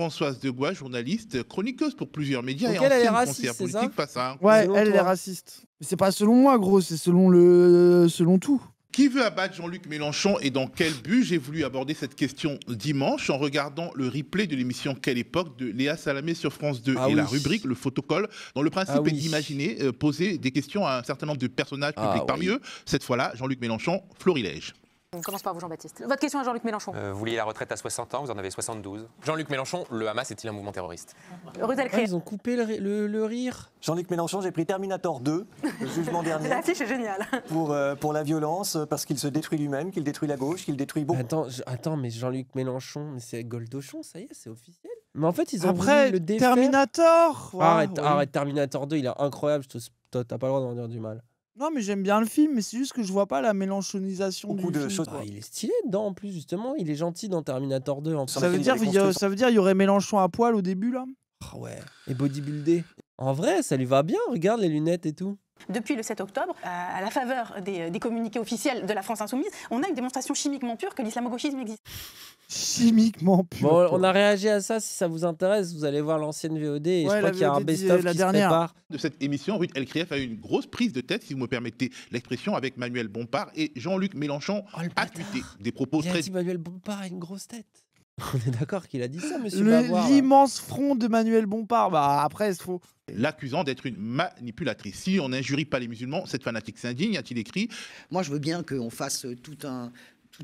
Françoise Degois, journaliste, chroniqueuse pour plusieurs médias et ancienne raciste, politique Ouais, elle, est raciste. Mais c'est pas selon moi, gros, c'est selon, le... selon tout. Qui veut abattre Jean-Luc Mélenchon et dans quel but J'ai voulu aborder cette question dimanche en regardant le replay de l'émission Quelle époque de Léa Salamé sur France 2 ah et la rubrique Le Photocall, dont le principe est ah d'imaginer euh, poser des questions à un certain nombre de personnages ah publics. Parmi eux, cette fois-là, Jean-Luc Mélenchon, Florilège. On commence par vous, Jean-Baptiste. Votre question à Jean-Luc Mélenchon. Euh, vous vouliez la retraite à 60 ans, vous en avez 72. Jean-Luc Mélenchon, le Hamas est-il un mouvement terroriste ah, Ils ont coupé le, rire. Jean-Luc Mélenchon, j'ai pris Terminator 2, le jugement dernier. L'affiche ah, est géniale. Pour, euh, pour la violence, parce qu'il se détruit lui-même, qu'il détruit la gauche, qu'il détruit beaucoup. Attends, attends mais Jean-Luc Mélenchon, mais c'est Goldochon, ça y est, c'est officiel. Mais en fait, ils ont Après, le Terminator arrête, arrête, Terminator 2, il est incroyable, t'as pas le droit d'en dire du mal. Non, mais j'aime bien le film, mais c'est juste que je vois pas la mélanchonisation du de ah, il est stylé dedans en plus, justement. Il est gentil dans Terminator 2. En Ça, veut dire, qu'il ça veut dire y aurait Mélenchon à poil au début, là ah ouais. Et bodybuilder. En vrai, ça lui va bien. Regarde les lunettes et tout. Depuis le 7 octobre, à la faveur euh, des, communiqués officiels de la France insoumise, on a une démonstration chimiquement pure que l'islamo-gauchisme existe chimiquement pure on a réagi à ça. Si ça vous intéresse, vous allez voir l'ancienne VOD. Et je crois qu'il y a un best-of euh, qui dernière. se prépare. De cette émission, Ruth Elkrief a eu une grosse prise de tête, si vous me permettez l'expression, avec Manuel Bompard et Jean-Luc Mélenchon oh, a des propos très. A Manuel Bompard a une grosse tête. On est d'accord qu'il a dit ça, monsieur Le L'immense front de Manuel Bompard. Bah, après, il faut. L'accusant d'être une manipulatrice. Si on n'injurie pas les musulmans, cette fanatique s'indigne, a-t-il écrit. Moi, je veux bien qu'on fasse euh, toute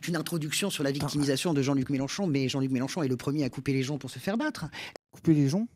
une introduction sur la victimisation de Jean-Luc Mélenchon, mais Jean-Luc Mélenchon est le premier à couper les gens pour se faire battre. Couper les gens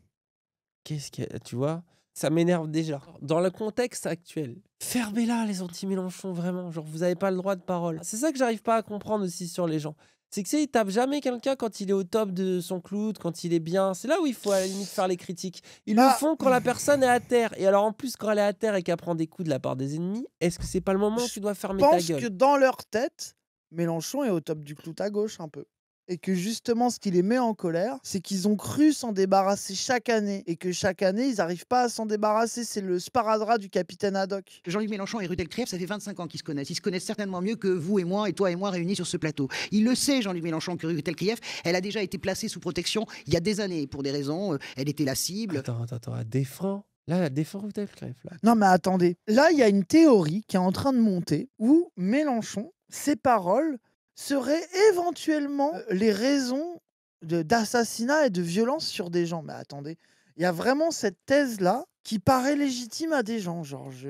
Qu'est-ce que. Tu vois ça m'énerve déjà. Dans le contexte actuel, fermez-la les anti-Mélenchon, vraiment. Genre, vous n'avez pas le droit de parole. C'est ça que j'arrive pas à comprendre aussi sur les gens c'est que c'est, il tape jamais quelqu'un quand il est au top de son clout, quand il est bien. C'est là où il faut à la limite faire les critiques. Ils le ah. font quand la personne est à terre. Et alors en plus, quand elle est à terre et qu'elle prend des coups de la part des ennemis, est-ce que c'est pas le moment où tu dois fermer ta gueule Je pense que dans leur tête, Mélenchon est au top du clout à gauche un peu et que justement ce qui les met en colère, c'est qu'ils ont cru s'en débarrasser chaque année et que chaque année ils n'arrivent pas à s'en débarrasser. C'est le sparadrap du capitaine Haddock. Jean-Luc Mélenchon et Rudel krieff ça fait 25 ans qu'ils se connaissent. Ils se connaissent certainement mieux que vous et moi et toi et moi réunis sur ce plateau. Il le sait, Jean-Luc Mélenchon, que Rudel krieff elle a déjà été placée sous protection il y a des années pour des raisons. Euh, elle était la cible. Attends, attends, attends, défend. Là, la défend Rudel krieff Là. Non, mais attendez. Là, il y a une théorie qui est en train de monter où Mélenchon, ses paroles seraient éventuellement euh, les raisons d'assassinats et de violence sur des gens. Mais attendez, il y a vraiment cette thèse-là qui paraît légitime à des gens. Genre, je...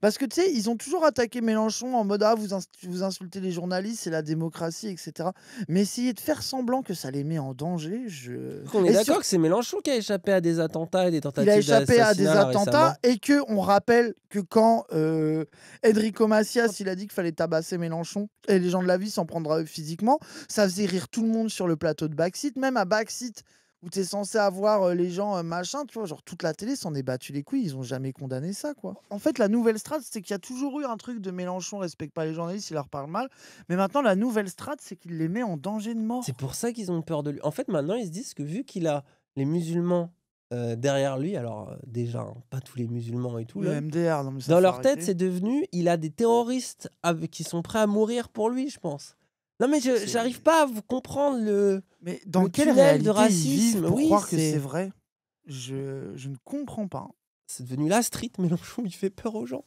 Parce que tu sais, ils ont toujours attaqué Mélenchon en mode Ah, vous, insultez les journalistes, c'est la démocratie, etc. Mais essayer de faire semblant que ça les met en danger, je. On est d'accord que c'est Mélenchon qui a échappé à des attentats et des tentatives Il a échappé à des attentats et que on rappelle que quand euh, Enrico Macias il a dit qu'il fallait tabasser Mélenchon et les gens de la vie s'en eux physiquement, ça faisait rire tout le monde sur le plateau de Backseat, même à Backseat où censé avoir les gens machin, tu vois, genre toute la télé s'en est battu les couilles, ils ont jamais condamné ça, quoi. En fait, la nouvelle strate, c'est qu'il y a toujours eu un truc de Mélenchon respecte pas les journalistes, il leur parle mal, mais maintenant la nouvelle strate, c'est qu'il les met en danger de mort. C'est pour ça qu'ils ont peur de lui. En fait, maintenant, ils se disent que vu qu'il a les musulmans derrière lui, alors déjà, hein, pas tous les musulmans et tout. Le MDR, dans leur tête, c'est devenu, il a des terroristes avec, qui sont prêts à mourir pour lui, je pense. Non, mais j'arrive pas à vous comprendre le. Mais dans quelle réalité de racisme pour croire que c'est vrai je, je ne comprends pas. C'est devenu la street, Mélenchon, il fait peur aux gens.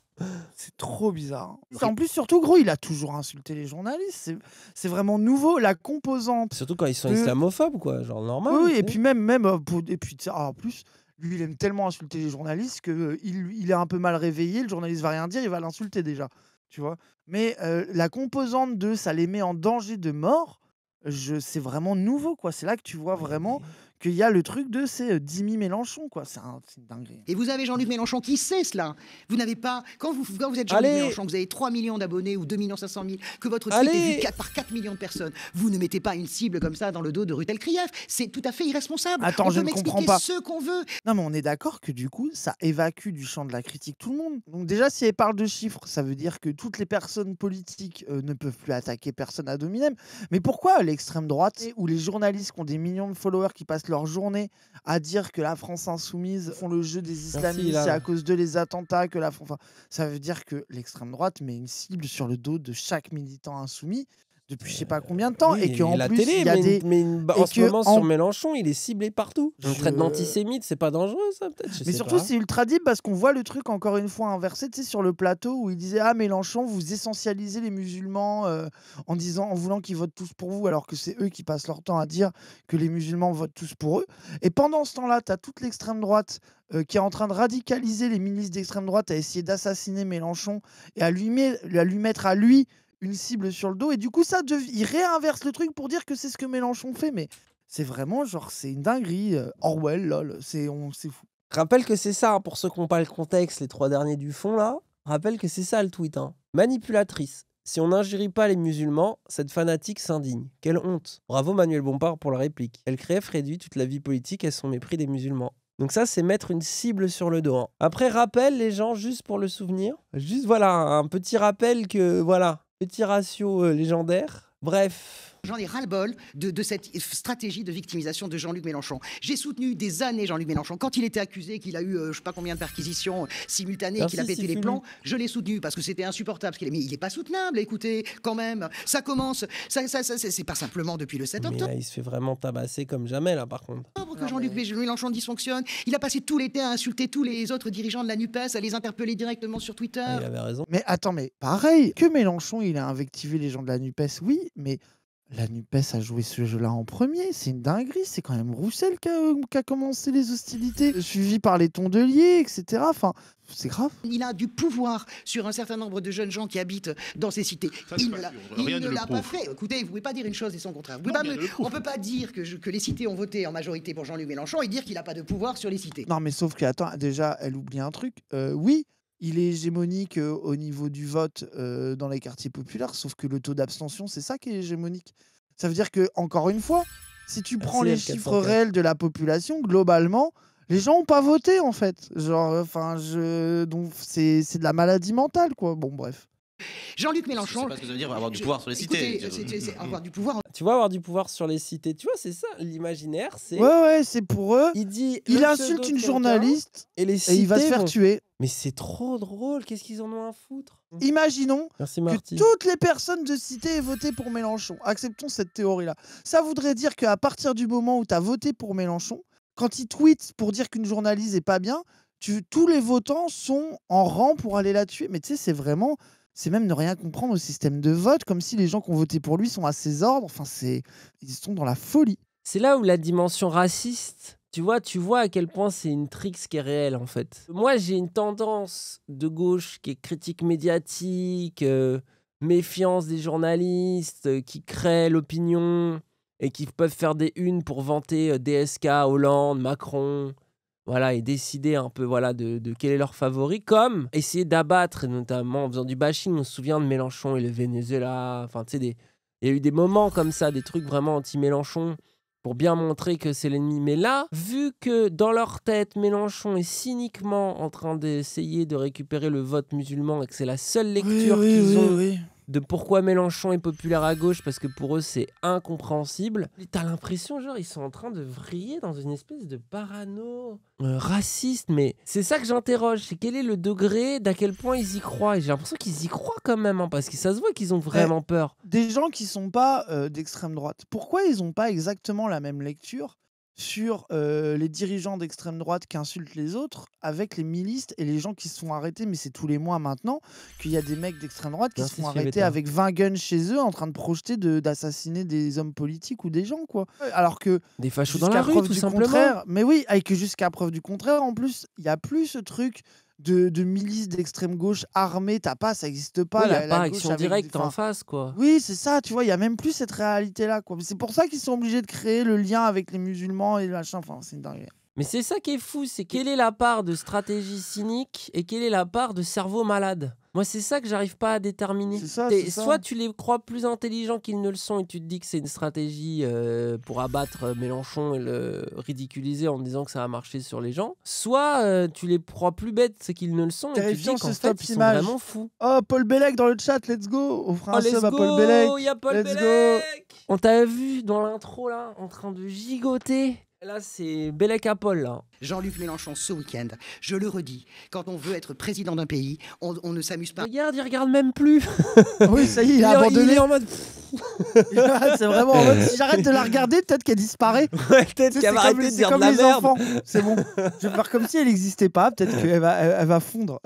C'est trop bizarre. En plus, surtout, gros, il a toujours insulté les journalistes. C'est vraiment nouveau, la composante. Surtout quand ils sont islamophobes, quoi, genre normal. Oui, et puis même, même euh, et puis, ah, en plus, lui, il aime tellement insulter les journalistes qu'il euh, il est un peu mal réveillé. Le journaliste va rien dire, il va l'insulter déjà tu vois. Mais la composante de ça les met en danger de mort, je, c'est vraiment nouveau, quoi. C'est là que tu vois vraiment qu'il y a le truc de c'est euh, Dimi Mélenchon, quoi. C'est dingue Et vous avez Jean-Luc Mélenchon qui sait cela. Vous n'avez pas. Quand vous, vous êtes Jean-Luc Mélenchon, vous avez 3 millions d'abonnés ou 2 500 000, que votre site est vu par 4 millions de personnes, vous ne mettez pas une cible comme ça dans le dos de Rutel Krief. C'est tout à fait irresponsable. Attends, je ne comprends pas. ce qu'on veut. Non, mais on est d'accord que du coup, ça évacue du champ de la critique tout le monde. Donc, déjà, si elle parle de chiffres, ça veut dire que toutes les personnes politiques euh, ne peuvent plus attaquer personne à dominem. Mais pourquoi l'extrême droite ou les journalistes qui ont des millions de followers qui passent leur journée à dire que la France insoumise font le jeu des islamistes, c'est à cause de les attentats que la France. ça veut dire que l'extrême droite met une cible sur le dos de chaque militant insoumis depuis je sais pas combien de temps et que en la plus, télé, a mais, bah, en ce moment sur Mélenchon il est ciblé partout je... un traite d'antisémite c'est pas dangereux ça peut-être mais surtout c'est ultra parce qu'on voit le truc encore une fois inversé tu sais sur le plateau où il disait ah Mélenchon vous essentialisez les musulmans euh, en disant en voulant qu'ils votent tous pour vous alors que c'est eux qui passent leur temps à dire que les musulmans votent tous pour eux et pendant ce temps-là tu as toute l'extrême droite euh, qui est en train de radicaliser les ministres d'extrême droite à essayer d'assassiner Mélenchon et à lui mettre à lui une cible sur le dos. Et du coup, ça, il réinverse le truc pour dire que c'est ce que Mélenchon fait. Mais c'est vraiment genre, c'est une dinguerie. Euh, Orwell, lol, c'est fou. Rappelle que c'est ça, hein, pour ceux qui n'ont pas le contexte, les trois derniers du fond là. Rappelle que c'est ça le tweet. Hein. Manipulatrice. Si on n'ingérit pas les musulmans, cette fanatique s'indigne. Quelle honte. Bravo Manuel Bompard pour la réplique. Elle crée réduit toute la vie politique à son mépris des musulmans. Donc ça, c'est mettre une cible sur le dos. Hein. Après, rappel, les gens, juste pour le souvenir. Juste, voilà, un petit rappel que, voilà, Petit ratio euh, légendaire. Bref, j'en ai ras-le-bol de, cette stratégie de victimisation de Jean-Luc Mélenchon. J'ai soutenu des années Jean-Luc Mélenchon. Quand il était accusé, qu'il a eu euh, je sais pas combien de perquisitions euh, simultanées, qu'il a pété les plans plombs, je l'ai soutenu parce que c'était insupportable. qu'il mais il n'est pas soutenable, écoutez, quand même. Ça commence, ça, ça, c'est pas simplement depuis le 7 octobre. Mais il se fait vraiment tabasser comme jamais, là, par contre. Ah, que ah, Jean-Luc bah Mélenchon dysfonctionne. Il a passé tout l'été à insulter tous les autres dirigeants de la NUPES, à les interpeller directement sur Twitter. Ah, il avait raison. Mais attends, mais pareil, que Mélenchon, il a invectivé les gens de la NUPES, oui, mais la NUPES a joué ce jeu-là en premier. C'est une dinguerie. C'est quand même Roussel qui a, euh, commencé les hostilités, suivi par les tondeliers, etc. Enfin, c'est grave. Il a du pouvoir sur un certain nombre de jeunes gens qui habitent dans ces cités. il, ne l'a pas fait. Écoutez, vous ne pouvez pas dire une chose et son contraire. on ne peut pas dire que, les cités ont voté en majorité pour Jean-Luc Mélenchon et dire qu'il n'a pas de pouvoir sur les cités. Non, mais sauf que, attends, déjà, elle oublie un truc. Euh, oui, il est hégémonique au niveau du vote dans les quartiers populaires, sauf que le taux d'abstention, c'est ça qui est hégémonique. Ça veut dire que, encore une fois, si tu ah, prends les chiffres réels de la population, globalement, les gens n'ont pas voté, en fait. Genre, enfin, je... Donc, c'est de la maladie mentale, quoi. Bon, bref. Jean-Luc Mélenchon. sais pas ce que ça veut dire avoir du pouvoir sur les cités. Tu vois, avoir du pouvoir sur les cités. Tu vois, c'est ça l'imaginaire. C'est. Ouais, ouais, c'est pour eux. Il dit. Il insulte une journaliste et il va se faire tuer. Mais c'est trop drôle. Qu'est-ce qu'ils en ont à foutre Imaginons que toutes les personnes de cité aient voté pour Mélenchon. Acceptons cette théorie-là. Ça voudrait dire qu'à partir du moment où tu as voté pour Mélenchon, quand il tweet pour dire qu'une journaliste est pas bien, tous les votants sont en rang pour aller la tuer. Mais tu sais, c'est vraiment c'est même ne rien comprendre au système de vote, comme si les gens qui ont voté pour lui sont à ses ordres. Enfin, c'est ils sont dans la folie. C'est là où la dimension raciste, tu vois, tu vois à quel point c'est une trixe qui est réelle en fait. Moi, j'ai une tendance de gauche qui est critique médiatique, euh, méfiance des journalistes, euh, qui créent l'opinion et qui peuvent faire des unes pour vanter euh, DSK, Hollande, Macron voilà, et décider un peu voilà de, quel est leur favori, comme essayer d'abattre, notamment en faisant du bashing. On se souvient de Mélenchon et le Venezuela. Enfin, tu sais, il y a eu des moments comme ça, des trucs vraiment anti-Mélenchon pour bien montrer que c'est l'ennemi. Mais là, vu que dans leur tête, Mélenchon est cyniquement en train d'essayer de récupérer le vote musulman et que c'est la seule lecture oui, oui, de pourquoi Mélenchon est populaire à gauche parce que pour eux c'est incompréhensible. T'as l'impression genre ils sont en train de vriller dans une espèce de parano euh, raciste, mais c'est ça que j'interroge, c'est quel est le degré d'à quel point ils y croient. Et j'ai l'impression qu'ils y croient quand même hein, parce que ça se voit qu'ils ont vraiment peur. Des gens qui sont pas euh, d'extrême droite, pourquoi ils ont pas exactement la même lecture sur les dirigeants d'extrême droite qui insultent les autres, avec les milices et les gens qui se sont arrêtés, mais c'est tous les mois maintenant, qu'il y a des mecs d'extrême droite qui se sont arrêtés avec 20 guns chez eux en train de projeter d'assassiner des hommes politiques ou des gens, quoi. Alors que. Des fachos dans la rue, tout simplement. Mais oui, et que jusqu'à preuve du contraire, en plus, il n'y a plus ce truc de, milices d'extrême gauche armées. T'as pas, ça existe pas. Il n'y a la, pas action directe en face, quoi. Oui, c'est ça, tu vois, il n'y a même plus cette réalité-là, quoi. C'est pour ça qu'ils sont obligés de créer le lien avec les musulmans et machin. Enfin, c'est une Mais c'est ça qui est fou, c'est quelle est la part de stratégie cynique et quelle est la part de cerveau malade moi, c'est ça que j'arrive pas à déterminer. soit tu les crois plus intelligents qu'ils ne le sont et tu te dis que c'est une stratégie euh, pour abattre euh, Mélenchon et le ridiculiser en disant que ça a marché sur les gens. Soit euh, tu les crois plus bêtes qu'ils ne le sont et tu te dis qu'en fait, ils sont vraiment fous. Oh, Paul Bellec dans le chat, let's go On fera oh, un sub à Paul Bellec. Y a Paul let's On t'avait vu dans l'intro là, en train de gigoter. Là, c'est Bellec à Paul là. Jean-Luc Mélenchon ce week-end, je le redis, quand on veut être président d'un pays, on, ne s'amuse pas. Regarde, il regarde même plus. oui, ça y est, il, a abandonné. en mode. c'est vraiment j'arrête de la regarder, peut-être qu'elle disparaît. peut-être qu'elle va arrêter de dire comme de enfants. C'est bon. Je vais comme si elle n'existait pas. Peut-être qu'elle va, elle, va fondre.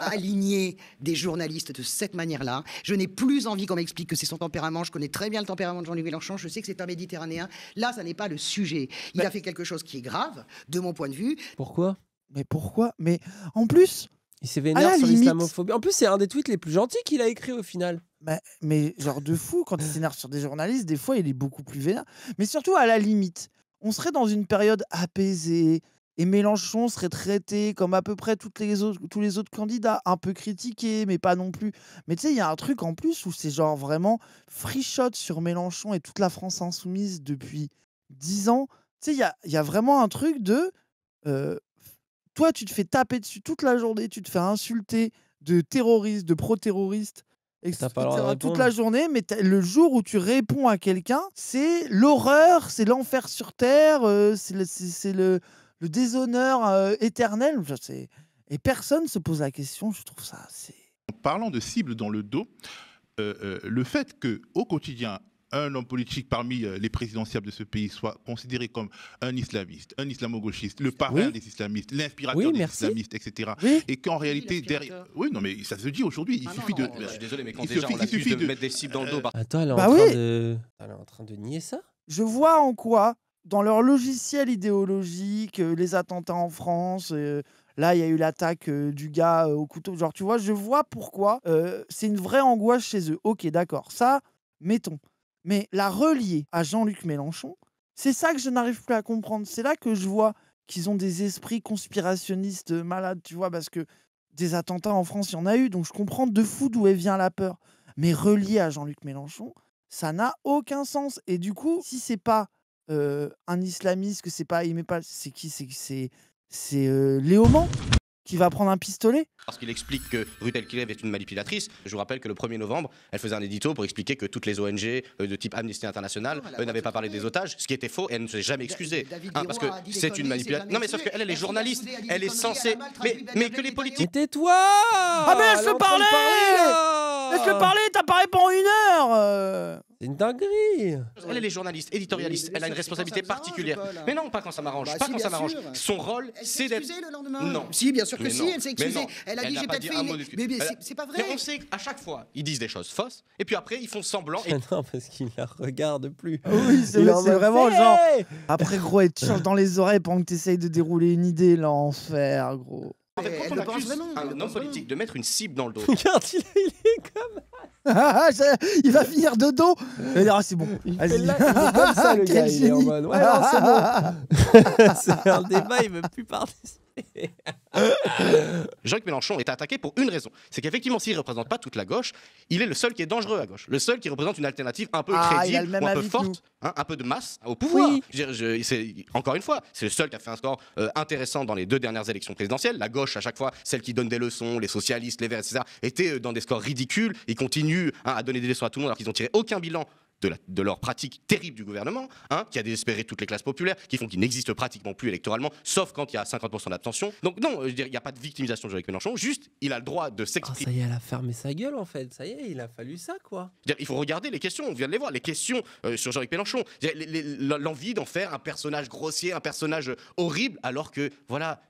Aligner des journalistes de cette manière-là. Je n'ai plus envie qu'on m'explique que c'est son tempérament. Je connais très bien le tempérament de Jean-Luc Mélenchon. Je sais que c'est un méditerranéen. Là, ça n'est pas le sujet. Il bah a fait quelque chose qui est grave de mon point de vue. Pourquoi Mais pourquoi Mais en plus. Il s'est vénère sur l'islamophobie. En plus, c'est un des tweets les plus gentils qu'il a écrit au final. mais genre de fou, quand il s'énerve sur des journalistes, des fois, il est beaucoup plus vénère. Mais surtout, à la limite, on serait dans une période apaisée, et Mélenchon serait traité comme à peu près tous les autres candidats, un peu critiqué, mais pas non plus. Mais tu sais, il y a un truc en plus où c'est genre vraiment shot sur Mélenchon et toute la France insoumise depuis dix ans sais, il y a, vraiment un truc de. toi, tu te fais taper dessus toute la journée, tu te fais insulter de terroristes, de pro-terroristes, etc. toute la journée, mais le jour où tu réponds à quelqu'un, c'est l'horreur, c'est l'enfer sur terre, c'est le, déshonneur éternel. Et personne se pose la question, je trouve ça assez. En parlant de cibles dans le dos, le fait que au quotidien, un homme politique parmi euh, les présidentiables de ce pays soit considéré comme un islamiste, un islamo-gauchiste, le parrain des islamistes, l'inspirateur des islamistes, etc. Et qu'en réalité, derrière. Oui, non, mais ça se dit aujourd'hui. Il ah suffit de. Je suis désolé, mais quand déjà suffit, on il suffit de, mettre des cibles dans le euh, dos. Bah. Attends, elle est, en bah train de... elle est en train de nier ça Je vois en quoi, dans leur logiciel idéologique, euh, les attentats en France. Là, il y a eu l'attaque du gars au couteau. Genre, tu vois, je vois pourquoi c'est une vraie angoisse chez eux. Ok, d'accord, ça, mettons mais la relier à Jean-Luc Mélenchon, c'est ça que je n'arrive plus à comprendre. C'est là que je vois qu'ils ont des esprits conspirationnistes malades, tu vois, parce que des attentats en France, il y en a eu, donc je comprends de fou d'où vient la peur. Mais relier à Jean-Luc Mélenchon, ça n'a aucun sens. Et du coup, si c'est pas euh, un islamiste, que c'est pas Aimé pas c'est qui C'est c'est euh, qui va prendre un pistolet Parce qu'il explique que Ruth Kilev est une manipulatrice. Je vous rappelle que le 1er novembre, elle faisait un édito pour expliquer que toutes les ONG euh, de type Amnesty International euh, n'avaient pas parlé des otages, ce qui était faux, et elle ne s'est jamais excusée. Hein, parce que c'est une manipulatrice. Non, mais sauf qu'elle, elle est journaliste. Elle est censée. Mais, mais que les politiques. Mais tais-toi Ah, mais elle se parlait Laisse-le oh. parler, t'as pas pendant une heure C'est une dinguerie Elle, est journaliste, éditorialiste, elle a une responsabilité particulière. Hein. Mais non, pas quand ça m'arrange, bah, pas quand ça m'arrange. Son rôle, c'est d'être... le lendemain Non. Si, bien sûr que si, elle s'est excusée. Elle a dit, j'ai peut-être fait... Mais c'est pas vrai On sait qu'à chaque fois, ils disent des choses fausses, et puis après, ils font semblant... Et... Non, parce qu'ils la regardent plus. Oui, c'est vraiment genre... Après, gros, elle te dans les oreilles pendant que t'essayes de dérouler une idée, l'enfer, gros. En fait, quand on accuse un homme politique de mettre une cible dans le dos. Regarde, il, est comme. Ah, ah, ah, il va finir de dos. Ah, c'est bon. Il fait comme ça, le Quel gars. Il est en mode, ouais, c'est bon. c'est un débat, il veut plus parler jean Jacques Mélenchon est attaqué pour une raison. C'est qu'effectivement, s'il ne représente pas toute la gauche, il est le seul qui est dangereux à gauche. Le seul qui représente une alternative un peu ah, crédible, un peu forte, hein, un peu de masse hein, au pouvoir. encore une fois, c'est le seul qui a fait un score euh, intéressant dans les deux dernières élections présidentielles. La gauche, à chaque fois, celle qui donne des leçons, les socialistes, les verts, etc., étaient euh, dans des scores ridicules. Ils continuent hein, à donner des leçons à tout le monde alors qu'ils n'ont tiré aucun bilan de, leur pratique terrible du gouvernement, hein, qui a désespéré toutes les classes populaires, qui font qu'il n'existe pratiquement plus électoralement, sauf quand il y a 50% d'abstention. Donc non, il n'y a pas de victimisation de Jean-Luc Mélenchon, juste il a le droit de oh, s'exprimer. ça y est, elle a fermé sa gueule en fait, ça y est, il a fallu ça quoi. il faut regarder les questions, on vient de les voir, les questions euh, sur Jean-Luc Mélenchon, l'envie d'en faire un personnage grossier, un personnage horrible, alors que voilà,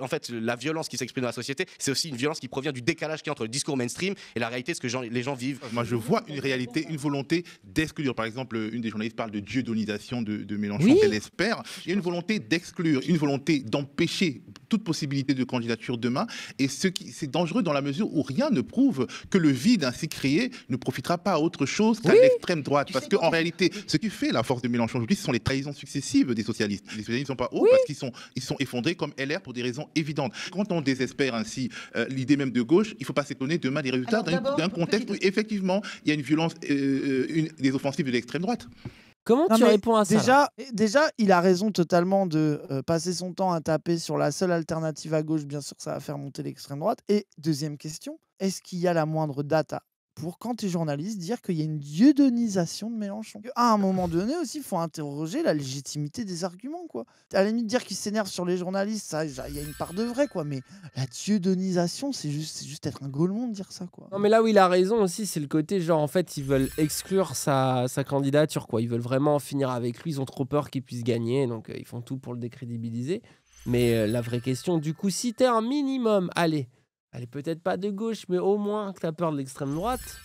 en fait, la violence qui s'exprime dans la société, c'est aussi une violence qui provient du décalage qui entre le discours mainstream et la réalité ce que les gens vivent. Moi, je vois une réalité, une volonté d'exclure. Par exemple, une des journalistes parle de dieudonisation de, de Mélenchon, oui. espère. Il y a une volonté d'exclure, une volonté d'empêcher toute possibilité de candidature demain. Et ce qui, c'est dangereux dans la mesure où rien ne prouve que le vide ainsi créé ne profitera pas à autre chose qu'à l'extrême droite. parce qu'en réalité, ce qui fait la force de Mélenchon aujourd'hui, ce sont les trahisons successives des socialistes. Les socialistes ne sont pas hauts parce qu'ils sont, ils sont effondrés comme LR pour des raisons évidentes. Quand on désespère ainsi euh, l'idée même de gauche, il ne faut pas s'étonner demain des résultats d'un contexte où effectivement il y a une violence, euh, euh, une, des offensives de l'extrême droite. Comment tu réponds à ça déjà, déjà, il a raison totalement de passer son temps à taper sur la seule alternative à gauche. Bien sûr, ça va faire monter l'extrême droite. Et deuxième question, est-ce qu'il y a la moindre date à pour, quand tu es journaliste, dire qu'il y a une dieudonisation de Mélenchon. À un moment donné aussi, il faut interroger la légitimité des arguments. quoi. À la limite, dire qu'il s'énerve sur les journalistes, ça, il y a une part de vrai, quoi. Mais la dieudonisation, c'est juste, juste être un gaulmon de dire ça. quoi. Non, mais là où il a raison aussi, c'est le côté genre, en fait, ils veulent exclure sa, candidature. quoi. Ils veulent vraiment finir avec lui. Ils ont trop peur qu'il puisse gagner, donc euh, ils font tout pour le décrédibiliser. Mais euh, la vraie question, du coup, si t'es un minimum, allez, elle est peut-être pas de gauche, mais au moins que tu as peur de l'extrême droite,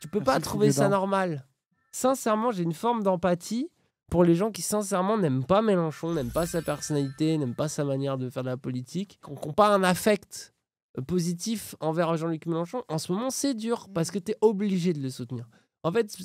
tu peux pas trouver ça normal. Sincèrement, j'ai une forme d'empathie pour les gens qui sincèrement n'aiment pas Mélenchon, n'aiment pas sa personnalité, n'aiment pas sa manière de faire de la politique, qu'on n'ont pas un affect euh, positif envers Jean-Luc Mélenchon, en ce moment c'est dur parce que tu es obligé de le soutenir. En fait, si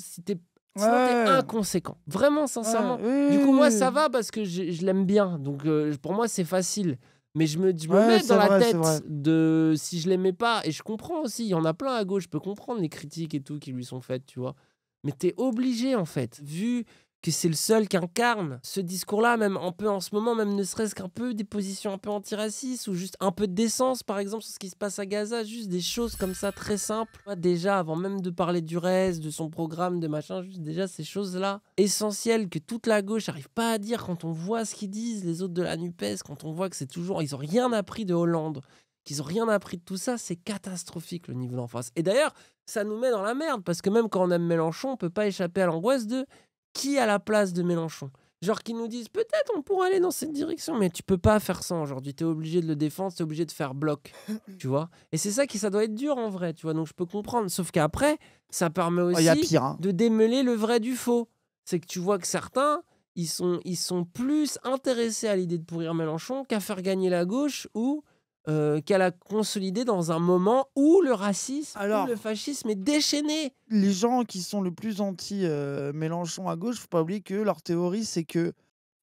Sinon, inconséquent. Vraiment, sincèrement. Du coup, moi, ça va parce que je, l'aime bien. Donc, euh, pour moi, c'est facile. Mais je me, je me mets dans la tête de si je l'aimais pas. Et je comprends aussi, il y en a plein à gauche. Je peux comprendre les critiques et tout qui lui sont faites, tu vois. Mais es obligé, en fait, vu que c'est le seul qui incarne ce discours-là, même un peu en ce moment, même ne serait-ce qu'un peu des positions un peu antiracistes ou juste un peu de décence, par exemple, sur ce qui se passe à Gaza, juste des choses comme ça très simples. Déjà, avant même de parler du reste, de son programme, de machin, juste déjà ces choses-là essentielles que toute la gauche n'arrive pas à dire quand on voit ce qu'ils disent, les autres de la NUPES, quand on voit que c'est toujours. Ils n'ont rien appris de Hollande qu'ils n'ont rien appris de tout ça, c'est catastrophique le niveau d'en face. Et d'ailleurs, ça nous met dans la merde parce que même quand on aime Mélenchon, on peut pas échapper à l'angoisse de qui à la place de Mélenchon Genre qui nous disent peut-être on pourrait aller dans cette direction, mais tu peux pas faire ça aujourd'hui. tu es obligé de le défendre, es obligé de faire bloc, tu vois. Et c'est ça qui ça doit être dur en vrai, tu vois. Donc je peux comprendre. Sauf qu'après, ça permet ah, aussi hein. de démêler le vrai du faux. C'est que tu vois que certains, ils sont, ils sont plus intéressés à l'idée de pourrir Mélenchon qu'à faire gagner la gauche ou euh, qu'elle a consolidé dans un moment où le racisme, Alors, le fascisme est déchaîné. Les gens qui sont le plus anti-Mélenchon euh, à gauche, faut pas oublier que leur théorie, c'est que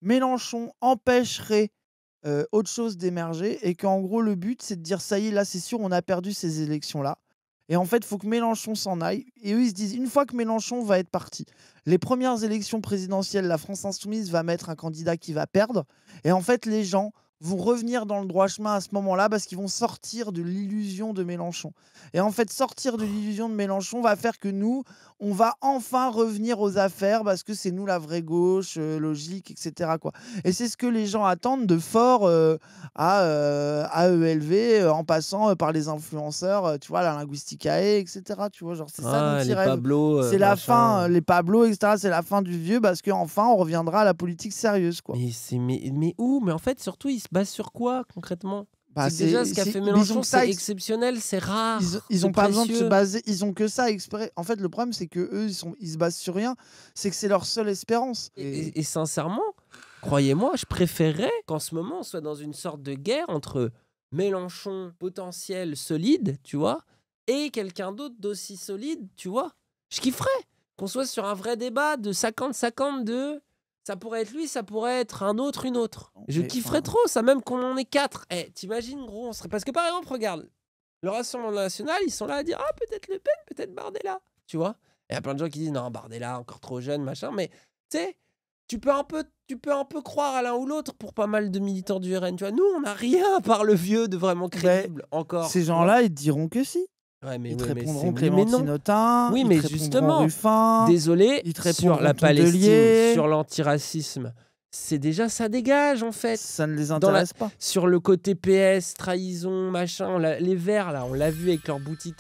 Mélenchon empêcherait euh, autre chose d'émerger et qu'en gros, le but, c'est de dire ça y est, là, c'est sûr, on a perdu ces élections-là. Et en fait, il faut que Mélenchon s'en aille. Et eux, ils se disent, une fois que Mélenchon va être parti, les premières élections présidentielles, la France insoumise va mettre un candidat qui va perdre. Et en fait, les gens vont revenir dans le droit chemin à ce moment-là parce qu'ils vont sortir de l'illusion de Mélenchon. Et en fait, sortir de l'illusion de Mélenchon va faire que nous, on va enfin revenir aux affaires parce que c'est nous la vraie gauche, euh, logique, etc. Quoi. Et c'est ce que les gens attendent de fort euh, à, euh, à, ELV euh, en passant par les influenceurs, tu vois, la linguisticae, etc. Tu vois, genre, c'est ça notre C'est la fin, les Pablo, etc. C'est la fin du vieux parce qu'enfin, on reviendra à la politique sérieuse. Quoi. Mais, mais, mais où Mais en fait, surtout, ils se base sur quoi concrètement bah, c'est déjà ce qu'a fait Mélenchon, c'est exceptionnel, c'est rare. Ils, ils ont pas besoin de se baser, ils ont que ça exprès. En fait, le problème c'est que eux, ils sont, ils se basent sur rien. C'est que c'est leur seule espérance. Et, sincèrement, croyez-moi, je préférerais qu'en ce moment on soit dans une sorte de guerre entre Mélenchon potentiel solide, tu vois, et quelqu'un d'autre d'aussi solide, tu vois. Je kifferais qu'on soit sur un vrai débat de 50-50 de ça pourrait être lui, ça pourrait être un autre, une autre. je kifferais trop ça, même qu'on en est quatre. Eh, t'imagines, gros, on serait. Parce que par exemple, regarde, le Rassemblement national, ils sont là à dire Ah, peut-être Le Pen, peut-être Bardella. Tu vois Il y a plein de gens qui disent Non, Bardella, encore trop jeune, machin. Mais tu sais, tu peux un peu, tu peux un peu croire à l'un ou l'autre pour pas mal de militants du RN. Tu vois, nous, on n'a rien par le vieux de vraiment crédible encore. Ces gens-là, ils diront que si. Ouais, mais, ils répondront mais Oui, mais justement, désolé, ils te sur la Palestine, sur l'antiracisme, c'est déjà ça dégage en fait. Ça ne les intéresse pas. Sur le côté PS, trahison, machin, les verts là, on l'a vu avec leur bouti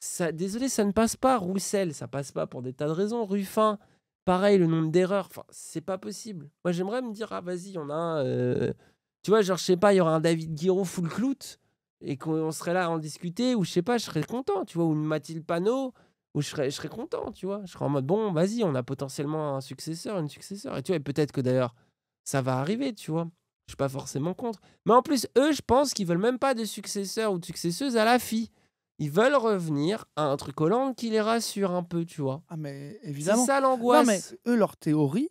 Ça, désolé, ça ne passe pas. Roussel, ça passe pas pour des tas de raisons. Ruffin, pareil, le nombre d'erreurs, enfin, c'est pas possible. Moi, j'aimerais me dire, ah vas-y, on a, un, euh, tu vois, genre, je sais pas, il y aura un David Guiraud full clout et qu'on serait là à en discuter, ou je sais pas, je serais content, tu vois, ou Mathilde Panot, ou je serais, content, tu vois. Je serais en mode, bon, vas-y, on a potentiellement un successeur, une successeur. Et tu vois, et peut-être que d'ailleurs, ça va arriver, tu vois. Je suis pas forcément contre. Mais en plus, eux, je pense qu'ils veulent même pas de successeur ou de successeuse à la fille. Ils veulent revenir à un truc Hollande qui les rassure un peu, tu vois. Ah, mais évidemment. C'est ça l'angoisse. mais eux, leur théorie,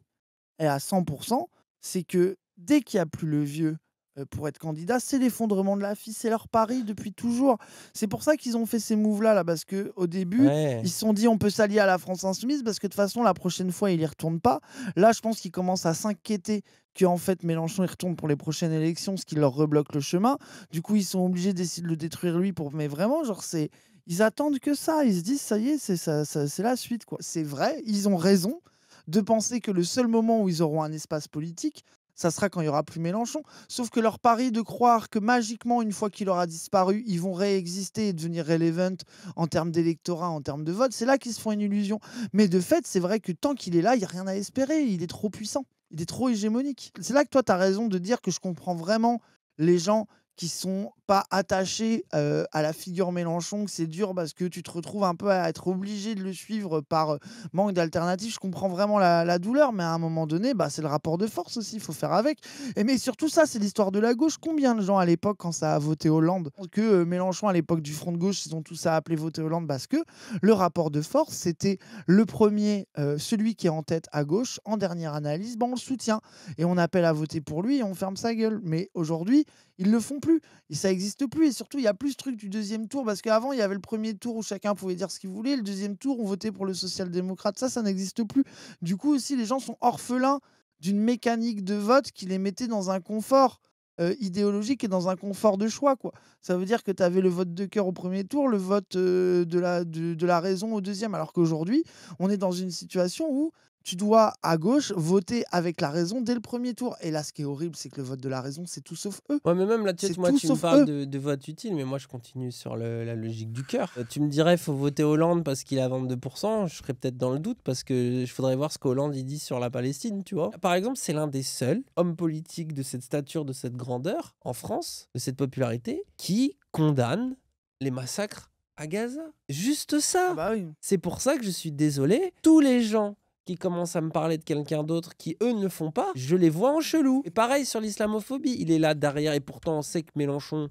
est à 100%, c'est que dès qu'il n'y a plus le vieux euh, pour être candidat, c'est l'effondrement de la FI, c'est leur pari depuis toujours. C'est pour ça qu'ils ont fait ces moves-là, là, parce que au début, ils se sont dit on peut s'allier à la France insoumise, parce que de toute façon, la prochaine fois, ils n'y retournent pas. Là, je pense qu'ils commencent à s'inquiéter que en fait Mélenchon y retourne pour les prochaines élections, ce qui leur rebloque le chemin. Du coup, ils sont obligés d'essayer de le détruire lui pour. Mais vraiment, genre c'est, ils attendent que ça. Ils se disent ça y est, c'est ça, c'est la suite quoi. C'est vrai, ils ont raison de penser que le seul moment où ils auront un espace politique, ça sera quand il y aura plus Mélenchon. Sauf que leur pari de croire que magiquement, une fois qu'il aura disparu, ils vont réexister et devenir relevant en termes d'électorat, en termes de vote, c'est là qu'ils se font une illusion. Mais de fait, c'est vrai que tant qu'il est là, il n'y a rien à espérer. Il est trop puissant. Il est trop hégémonique. C'est là que toi, tu as raison de dire que je comprends vraiment les gens qui sont pas attachés à la figure Mélenchon, c'est dur parce que tu te retrouves un peu à être obligé de le suivre par manque d'alternatives. Je comprends vraiment la, douleur, mais à un moment donné, bah, c'est le rapport de force aussi, il faut faire avec. Et mais surtout ça, c'est l'histoire de la gauche. Combien de gens à l'époque, quand ça a voté Hollande, que Mélenchon à l'époque du Front de gauche, ils ont tous à appeler voter Hollande parce que le rapport de force, c'était le premier, celui qui est en tête à gauche, en dernière analyse, ben, on le soutient et on appelle à voter pour lui et on ferme sa gueule. Mais aujourd'hui, ils le font plus. Et ça n'existe plus. Et surtout, il n'y a plus ce truc du deuxième tour. Parce qu'avant, il y avait le premier tour où chacun pouvait dire ce qu'il voulait. Le deuxième tour, on votait pour le social-démocrate. Ça, ça n'existe plus. Du coup, aussi, les gens sont orphelins d'une mécanique de vote qui les mettait dans un confort. Euh, idéologique et dans un confort de choix. Quoi. Ça veut dire que tu avais le vote de cœur au premier tour, le vote euh, de, la raison au deuxième, alors qu'aujourd'hui, on est dans une situation où tu dois, à gauche, voter avec la raison dès le premier tour. Et là, ce qui est horrible, c'est que le vote de la raison, c'est tout sauf eux. Ouais, mais même là, tu, moi, tu me parles de, vote utile, mais moi, je continue sur la logique du cœur. Euh, tu me dirais, faut voter Hollande parce qu'il a 22%. Je serais peut-être dans le doute parce que je voudrais voir ce qu'Hollande dit sur la Palestine, tu vois. Par exemple, c'est l'un des seuls hommes politiques de cette stature, de cette grandeur en France, de cette popularité, qui condamne les massacres à Gaza. Juste ça. Ah bah c'est pour ça que je suis désolé. Tous les gens qui commencent à me parler de quelqu'un d'autre qui eux ne le font pas, je les vois en chelou. Et pareil sur l'islamophobie, il est là derrière et pourtant on sait que Mélenchon,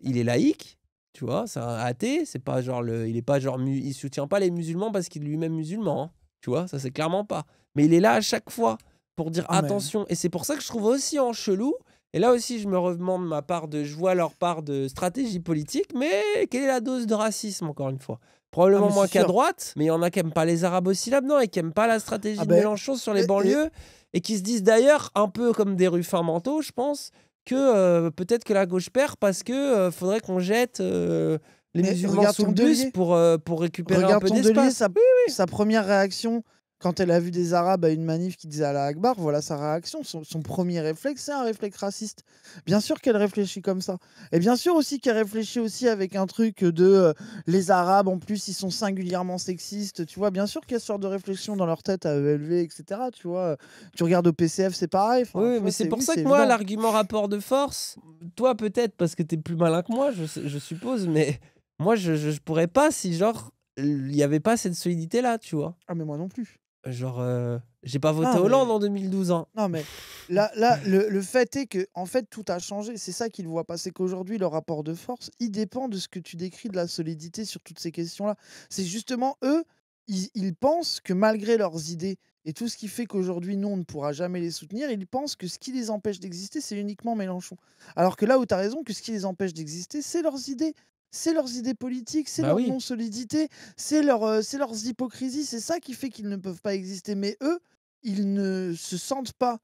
il est laïque, tu vois, c'est un athée, c'est pas genre le, il est pas genre il soutient pas les musulmans parce qu'il est lui-même musulman, hein, tu vois, ça c'est clairement pas. Mais il est là à chaque fois pour dire attention et c'est pour ça que je trouve aussi en chelou et là aussi, je me demande ma part de. Je vois leur part de stratégie politique, mais quelle est la dose de racisme, encore une fois Probablement moins qu'à droite, mais il y en a qui n'aiment pas les arabes aussi là et qui n'aiment pas la stratégie ah de ben, Mélenchon sur les banlieues et... qui se disent d'ailleurs, un peu comme des ruffins manteaux, je pense, que euh, peut-être que la gauche perd parce que euh, faudrait qu'on jette euh, les mesures musulmans sous le bus pour, pour récupérer un peu d'espace. Sa, sa première réaction quand elle a vu des Arabes à une manif qui disait la Akbar, voilà sa réaction. Son, premier réflexe, c'est un réflexe raciste. Bien sûr qu'elle réfléchit comme ça. Et bien sûr aussi qu'elle réfléchit aussi avec un truc de euh, les Arabes, en plus, ils sont singulièrement sexistes. Tu vois, bien sûr qu'il y a ce genre de réflexion dans leur tête à ELV, etc. Tu vois, tu regardes au PCF, c'est pareil. oui, mais c'est pour ça que moi, l'argument rapport de force, toi peut-être, parce que t'es plus malin que moi, je, suppose, mais moi, je, je, pourrais pas si, genre, il n'y avait pas cette solidité là, tu vois. Ah mais moi non plus genre, euh, j'ai pas voté Hollande en 2012. Hein. Non, mais là, là le, fait est que, en fait, tout a changé. C'est ça qu'ils voient pas. C'est qu'aujourd'hui, leur rapport de force, il dépend de ce que tu décris de la solidité sur toutes ces questions-là. C'est justement eux, ils, ils, pensent que malgré leurs idées et tout ce qui fait qu'aujourd'hui, nous, on ne pourra jamais les soutenir, ils pensent que ce qui les empêche d'exister, c'est uniquement Mélenchon. Alors que là où tu as raison, que ce qui les empêche d'exister, c'est leurs idées c'est leurs idées politiques, c'est bah leur non-solidité, c'est leur, euh, c'est leurs hypocrisies, c'est ça qui fait qu'ils ne peuvent pas exister. Mais eux, ils ne se sentent pas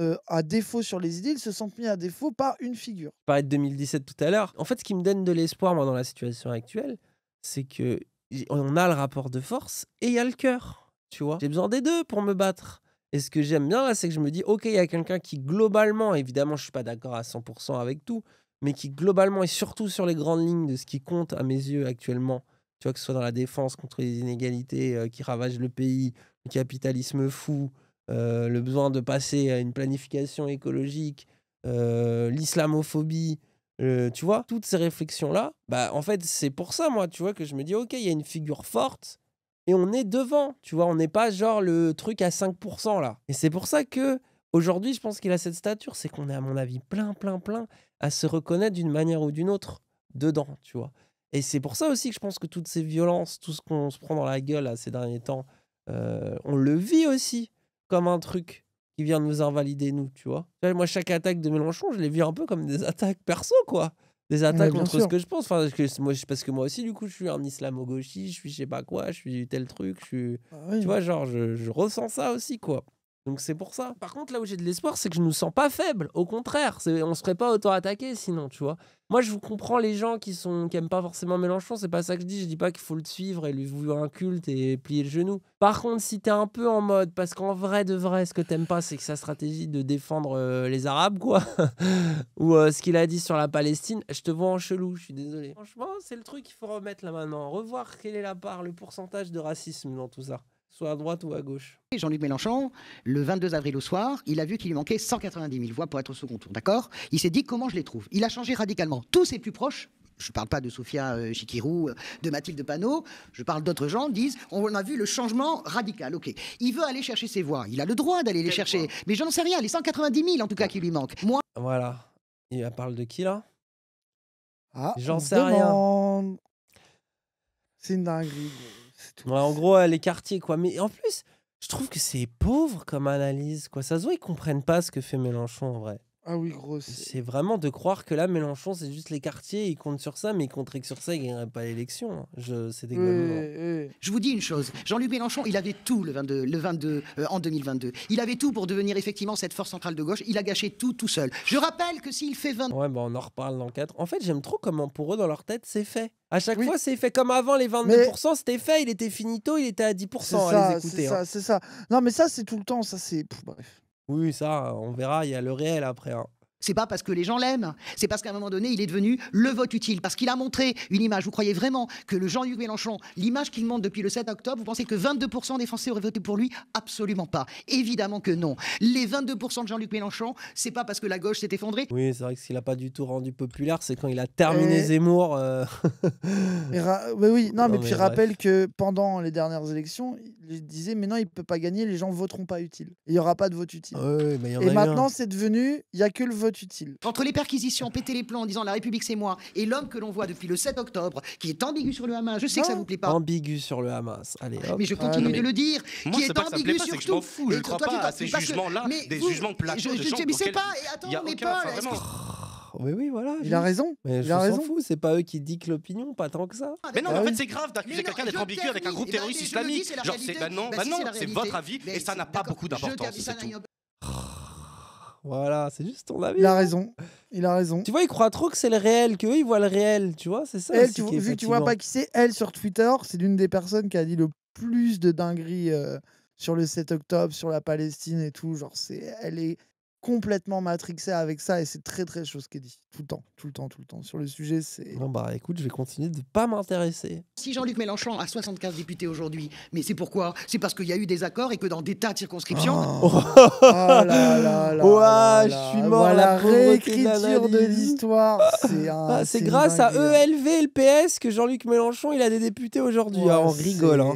euh, à défaut sur les idées, ils se sentent mis à défaut par une figure. Pareil de 2017 tout à l'heure, en fait, ce qui me donne de l'espoir, moi, dans la situation actuelle, c'est que on a le rapport de force et il y a le cœur, tu vois. J'ai besoin des deux pour me battre. Et ce que j'aime bien là, c'est que je me dis, ok, il y a quelqu'un qui globalement, évidemment, je ne suis pas d'accord à 100% avec tout, mais qui globalement et surtout sur les grandes lignes de ce qui compte à mes yeux actuellement, tu vois, que ce soit dans la défense contre les inégalités euh, qui ravagent le pays, le capitalisme fou, euh, le besoin de passer à une planification écologique, euh, l'islamophobie, tu vois, toutes ces réflexions-là, bah en fait, c'est pour ça, moi, tu vois, que je me dis, ok, il y a une figure forte et on est devant, tu vois, on n'est pas genre le truc à 5% là. Et c'est pour ça que. Aujourd'hui, je pense qu'il a cette stature, c'est qu'on est à mon avis plein, plein, plein à se reconnaître d'une manière ou d'une autre dedans, tu vois. Et c'est pour ça aussi que je pense que toutes ces violences, tout ce qu'on se prend dans la gueule à ces derniers temps, euh, on le vit aussi comme un truc qui vient de nous invalider, nous, tu vois. Moi, chaque attaque de Mélenchon, je les vis un peu comme des attaques perso, quoi. Des attaques contre ce que je pense. Enfin, moi, parce que moi aussi, du coup, je suis un islamo-gauchiste, je suis je sais pas quoi, je suis tel truc, je suis. Bah tu vois, genre, je ressens ça aussi, quoi. Donc c'est pour ça. Par contre, là où j'ai de l'espoir, c'est que je ne me sens pas faible. Au contraire, on ne serait pas autant attaqué sinon, tu vois. Moi, je vous comprends les gens qui sont qui pas forcément Mélenchon. C'est pas ça que je dis. Je dis pas qu'il faut le suivre et lui vouloir un culte et plier le genou. Par contre, si t'es un peu en mode, parce qu'en vrai de vrai, ce que t'aimes pas, c'est que sa stratégie de défendre euh, les Arabes, quoi, ou euh, ce qu'il a dit sur la Palestine, je te vois en chelou. Je suis désolé. Franchement, c'est le truc qu'il faut remettre là maintenant. Revoir quelle est la part, le pourcentage de racisme dans tout ça soit à droite ou à gauche. Jean-Luc Mélenchon, le 22 avril au soir, il a vu qu'il lui manquait 190 000 voix pour être au second tour, d'accord Il s'est dit comment je les trouve. Il a changé radicalement. Tous ses plus proches, je ne parle pas de Sophia euh, Chikirou, euh, de Mathilde Panot, je parle d'autres gens, disent on a vu le changement radical. Ok, il veut aller chercher ses voix, il a le droit d'aller les chercher, Mais mais j'en sais rien, les 190 000 en tout cas qui lui manquent. Moi, voilà, il parle de qui là ah, J'en sais rien. C'est une dinguerie en gros, les quartiers, quoi. Mais en plus, je trouve que c'est pauvre comme analyse, quoi. Ça se voit, ils comprennent pas ce que fait Mélenchon, en vrai. Ah oui, C'est vraiment de croire que là, Mélenchon, c'est juste les quartiers, ils compte sur ça, mais il compterait que sur ça, il gagnerait pas l'élection. Je... C'est dégueulasse. Je vous dis une chose, Jean-Luc Mélenchon, il avait tout le 22, le 22 euh, en 2022. Il avait tout pour devenir effectivement cette force centrale de gauche. Il a gâché tout tout seul. Je rappelle que s'il fait 20... Ouais, bah, on en reparle dans 4. En fait, j'aime trop comment pour eux, dans leur tête, c'est fait. À chaque fois, c'est fait comme avant, les 22%, c'était fait, il était finito, il était à 10%. C'est hein, hein. ça, c'est ça, Non, mais ça, c'est tout le temps, ça, c'est. Bref. Oui, ça, on verra, il y a le réel après. Hein. C'est pas parce que les gens l'aiment, c'est parce qu'à un moment donné, il est devenu le vote utile, parce qu'il a montré une image. Vous croyez vraiment que le Jean-Luc Mélenchon, l'image qu'il montre depuis le 7 octobre, vous pensez que 22% des Français auraient voté pour lui Absolument pas. Évidemment que non. Les 22% de Jean-Luc Mélenchon, c'est pas parce que la gauche s'est effondrée. Oui, c'est vrai que s'il a pas du tout rendu populaire, c'est quand il a terminé Zemmour. Mais euh. oui, non, mais, je puis rappelle que pendant les dernières élections, il disait mais non, il peut pas gagner, les gens voteront pas utile. Il y aura pas de vote utile. Et maintenant, c'est devenu, il y a que le vote entre les perquisitions, péter les plans en disant la République c'est moi et l'homme que l'on voit depuis le 7 octobre qui est ambigu sur le Hamas, je sais que ça vous plaît pas. Ambigu sur le Hamas, allez hop. Mais je continue de le dire, moi, qui est, ambigu sur tout. Fous, je ne crois pas à ces jugements-là, des jugements de Je, sais mais c'est pas, attends, mais pas. mais oui, voilà. Il a raison. Mais il je a raison. c'est pas eux qui dictent l'opinion, pas tant que ça. Ah, mais non, en fait, c'est grave d'accuser quelqu'un d'être ambigu avec un groupe terroriste islamique. Genre, bah bah bah c'est non, c'est votre avis et ça n'a pas beaucoup d'importance. Voilà, c'est juste ton avis. Il a raison. Il a raison. Tu vois, il croit trop que c'est le réel, qu'eux, ils voient le réel. Tu vois, c'est ça. tu, vu que tu vois pas qui c'est, elle sur Twitter, c'est l'une des personnes qui a dit le plus de dingueries euh, sur le 7 octobre, sur la Palestine et tout. Genre, c'est, elle est complètement matrixé avec ça et c'est très très chose qui est dit tout le temps, tout le temps, tout le temps sur le sujet. C'est bon bah écoute, je vais continuer de pas m'intéresser. Si Jean-Luc Mélenchon a 75 députés aujourd'hui, mais c'est pourquoi C'est parce qu'il y a eu des accords et que dans des tas de circonscriptions. Ah. Oh, là là là. Ouah, je suis mort. la réécriture de l'histoire. Ah, ah, c'est grâce à ELV hein. e et le PS que Jean-Luc Mélenchon il a des députés aujourd'hui. on rigole. Hein.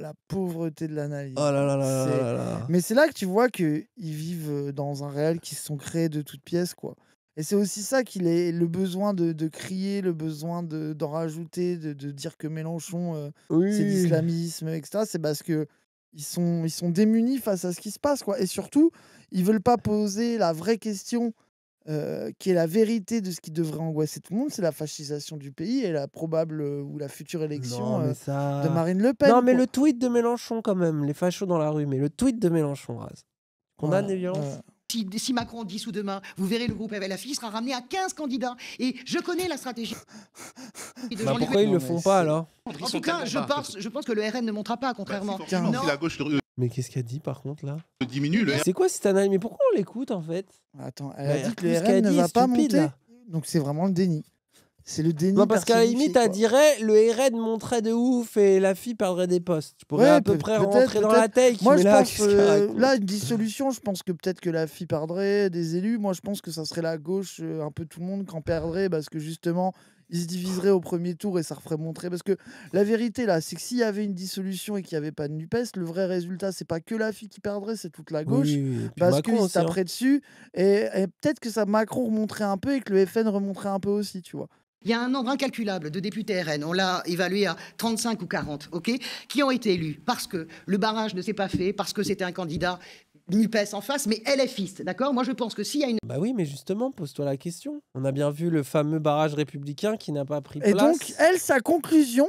la pauvreté de l'analyse. Oh là là là Mais c'est là que tu vois que ils vivent euh, dans un réel qui se sont créés de toutes pièces, quoi. Et c'est aussi ça qu'il est le besoin de, crier, le besoin d'en rajouter, de, dire que Mélenchon, euh, c'est l'islamisme, etc. C'est parce que ils sont, ils sont démunis face à ce qui se passe, quoi. Et surtout, ils veulent pas poser la vraie question euh, qui est la vérité de ce qui devrait angoisser tout le monde, c'est la fascisation du pays et la probable ou la future élection de Marine Le Pen. Non, mais le tweet de Mélenchon, quand même, les fachos dans la rue, mais le tweet de Mélenchon, Raz violences. Si, Macron dit sous demain, vous verrez le groupe Fille sera ramené à 15 candidats. Et je connais la stratégie. Bah, pourquoi ils ne le font pas alors En tout cas, je pense, je pense que le RN ne montera pas, contrairement. Bah, la gauche... Mais qu'est-ce qu'elle dit par contre là Diminue le C'est quoi cette analyse Mais pourquoi on l'écoute en fait Attends, bah, elle a dit que le RN ne va pas monter. Donc c'est vraiment le déni. C'est le déni. Non, parce qu'à la limite, elle dirait le RN montrait de ouf et la fille perdrait des postes. Je pourrais à peu près rentrer dans la tête Moi, je là, pense, euh, là, une dissolution, je pense que peut-être que la fille perdrait des élus. Moi, je pense que ça serait la gauche, euh, un peu tout le monde, qui en perdrait parce que justement, ils se diviseraient au premier tour et ça referait montrer. Parce que la vérité, là, c'est que s'il y avait une dissolution et qu'il n'y avait pas de NUPES, le vrai résultat, c'est pas que la fille qui perdrait, c'est toute la gauche. parce qu'ils se hein. dessus. Et, et peut-être que ça Macron remonterait un peu et que le FN remonterait un peu aussi, tu vois. Il y a un nombre incalculable de députés RN, on l'a évalué à 35 ou 40, ok, qui ont été élus parce que le barrage ne s'est pas fait, parce que c'était un candidat NUPES en face, mais LFiste, d'accord Moi, je pense que s'il y a une... Bah oui, mais justement, pose-toi la question. On a bien vu le fameux barrage républicain qui n'a pas pris place. Et donc, elle, sa conclusion,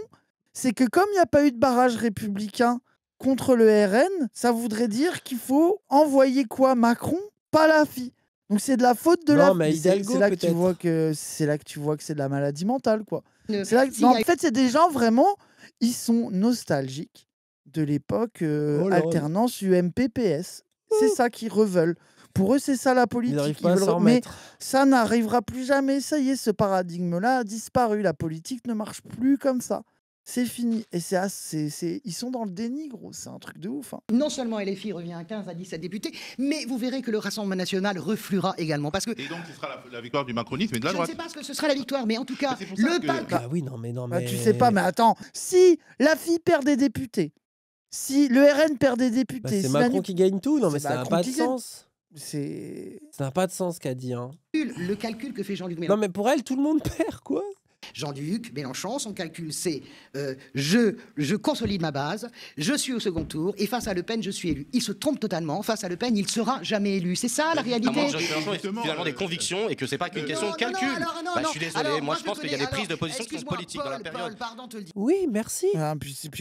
c'est que comme il n'y a pas eu de barrage républicain contre le RN, ça voudrait dire qu'il faut envoyer quoi Macron Pas la fille. Donc c'est de la faute de non, la. c'est là que tu vois que c'est là que tu vois que c'est de la maladie mentale, quoi. Euh, en fait, c'est des gens vraiment, ils sont nostalgiques de l'époque euh, oh alternance UMPPS. C'est ça qu'ils reveulent. Pour eux, c'est ça la politique. Ils veulent... Mais ça n'arrivera plus jamais. Ça y est, ce paradigme-là a disparu. La politique ne marche plus comme ça. C'est fini. Et c'est, c'est, ils sont dans le déni, gros. C'est un truc de ouf. Hein. Non seulement LFI revient à 15, à 17 députés, mais vous verrez que le Rassemblement national refluera également. Parce que... Et donc, ce sera la, victoire du macronisme et de la droite. Je ne sais pas ce que ce sera la victoire, mais en tout cas, le Bah oui, non, mais non, bah, mais. tu sais pas, mais attends. Si la fille perd des députés, si le RN perd des bah, députés. c'est Macron qui gagne tout. Non, mais ça n'a pas de sens. C'est. Ça n'a pas de sens, qu'a dit. Hein. Le calcul que fait Jean-Luc Mélenchon. Non, mais pour elle, tout le monde perd, quoi. Jean-Luc Mélenchon. Son calcul, c'est euh, je, je consolide ma base, je suis au second tour, et face à Le Pen, je suis élu. Il se trompe totalement. Face à Le Pen, il sera jamais élu. C'est ça la réalité. Il Mélenchon a des euh, convictions et que c'est pas qu'une euh, question de calcul. Bah, je suis désolé. moi, je, pense qu'il y a des prises de position politiques dans la période. Oui, merci. Ah,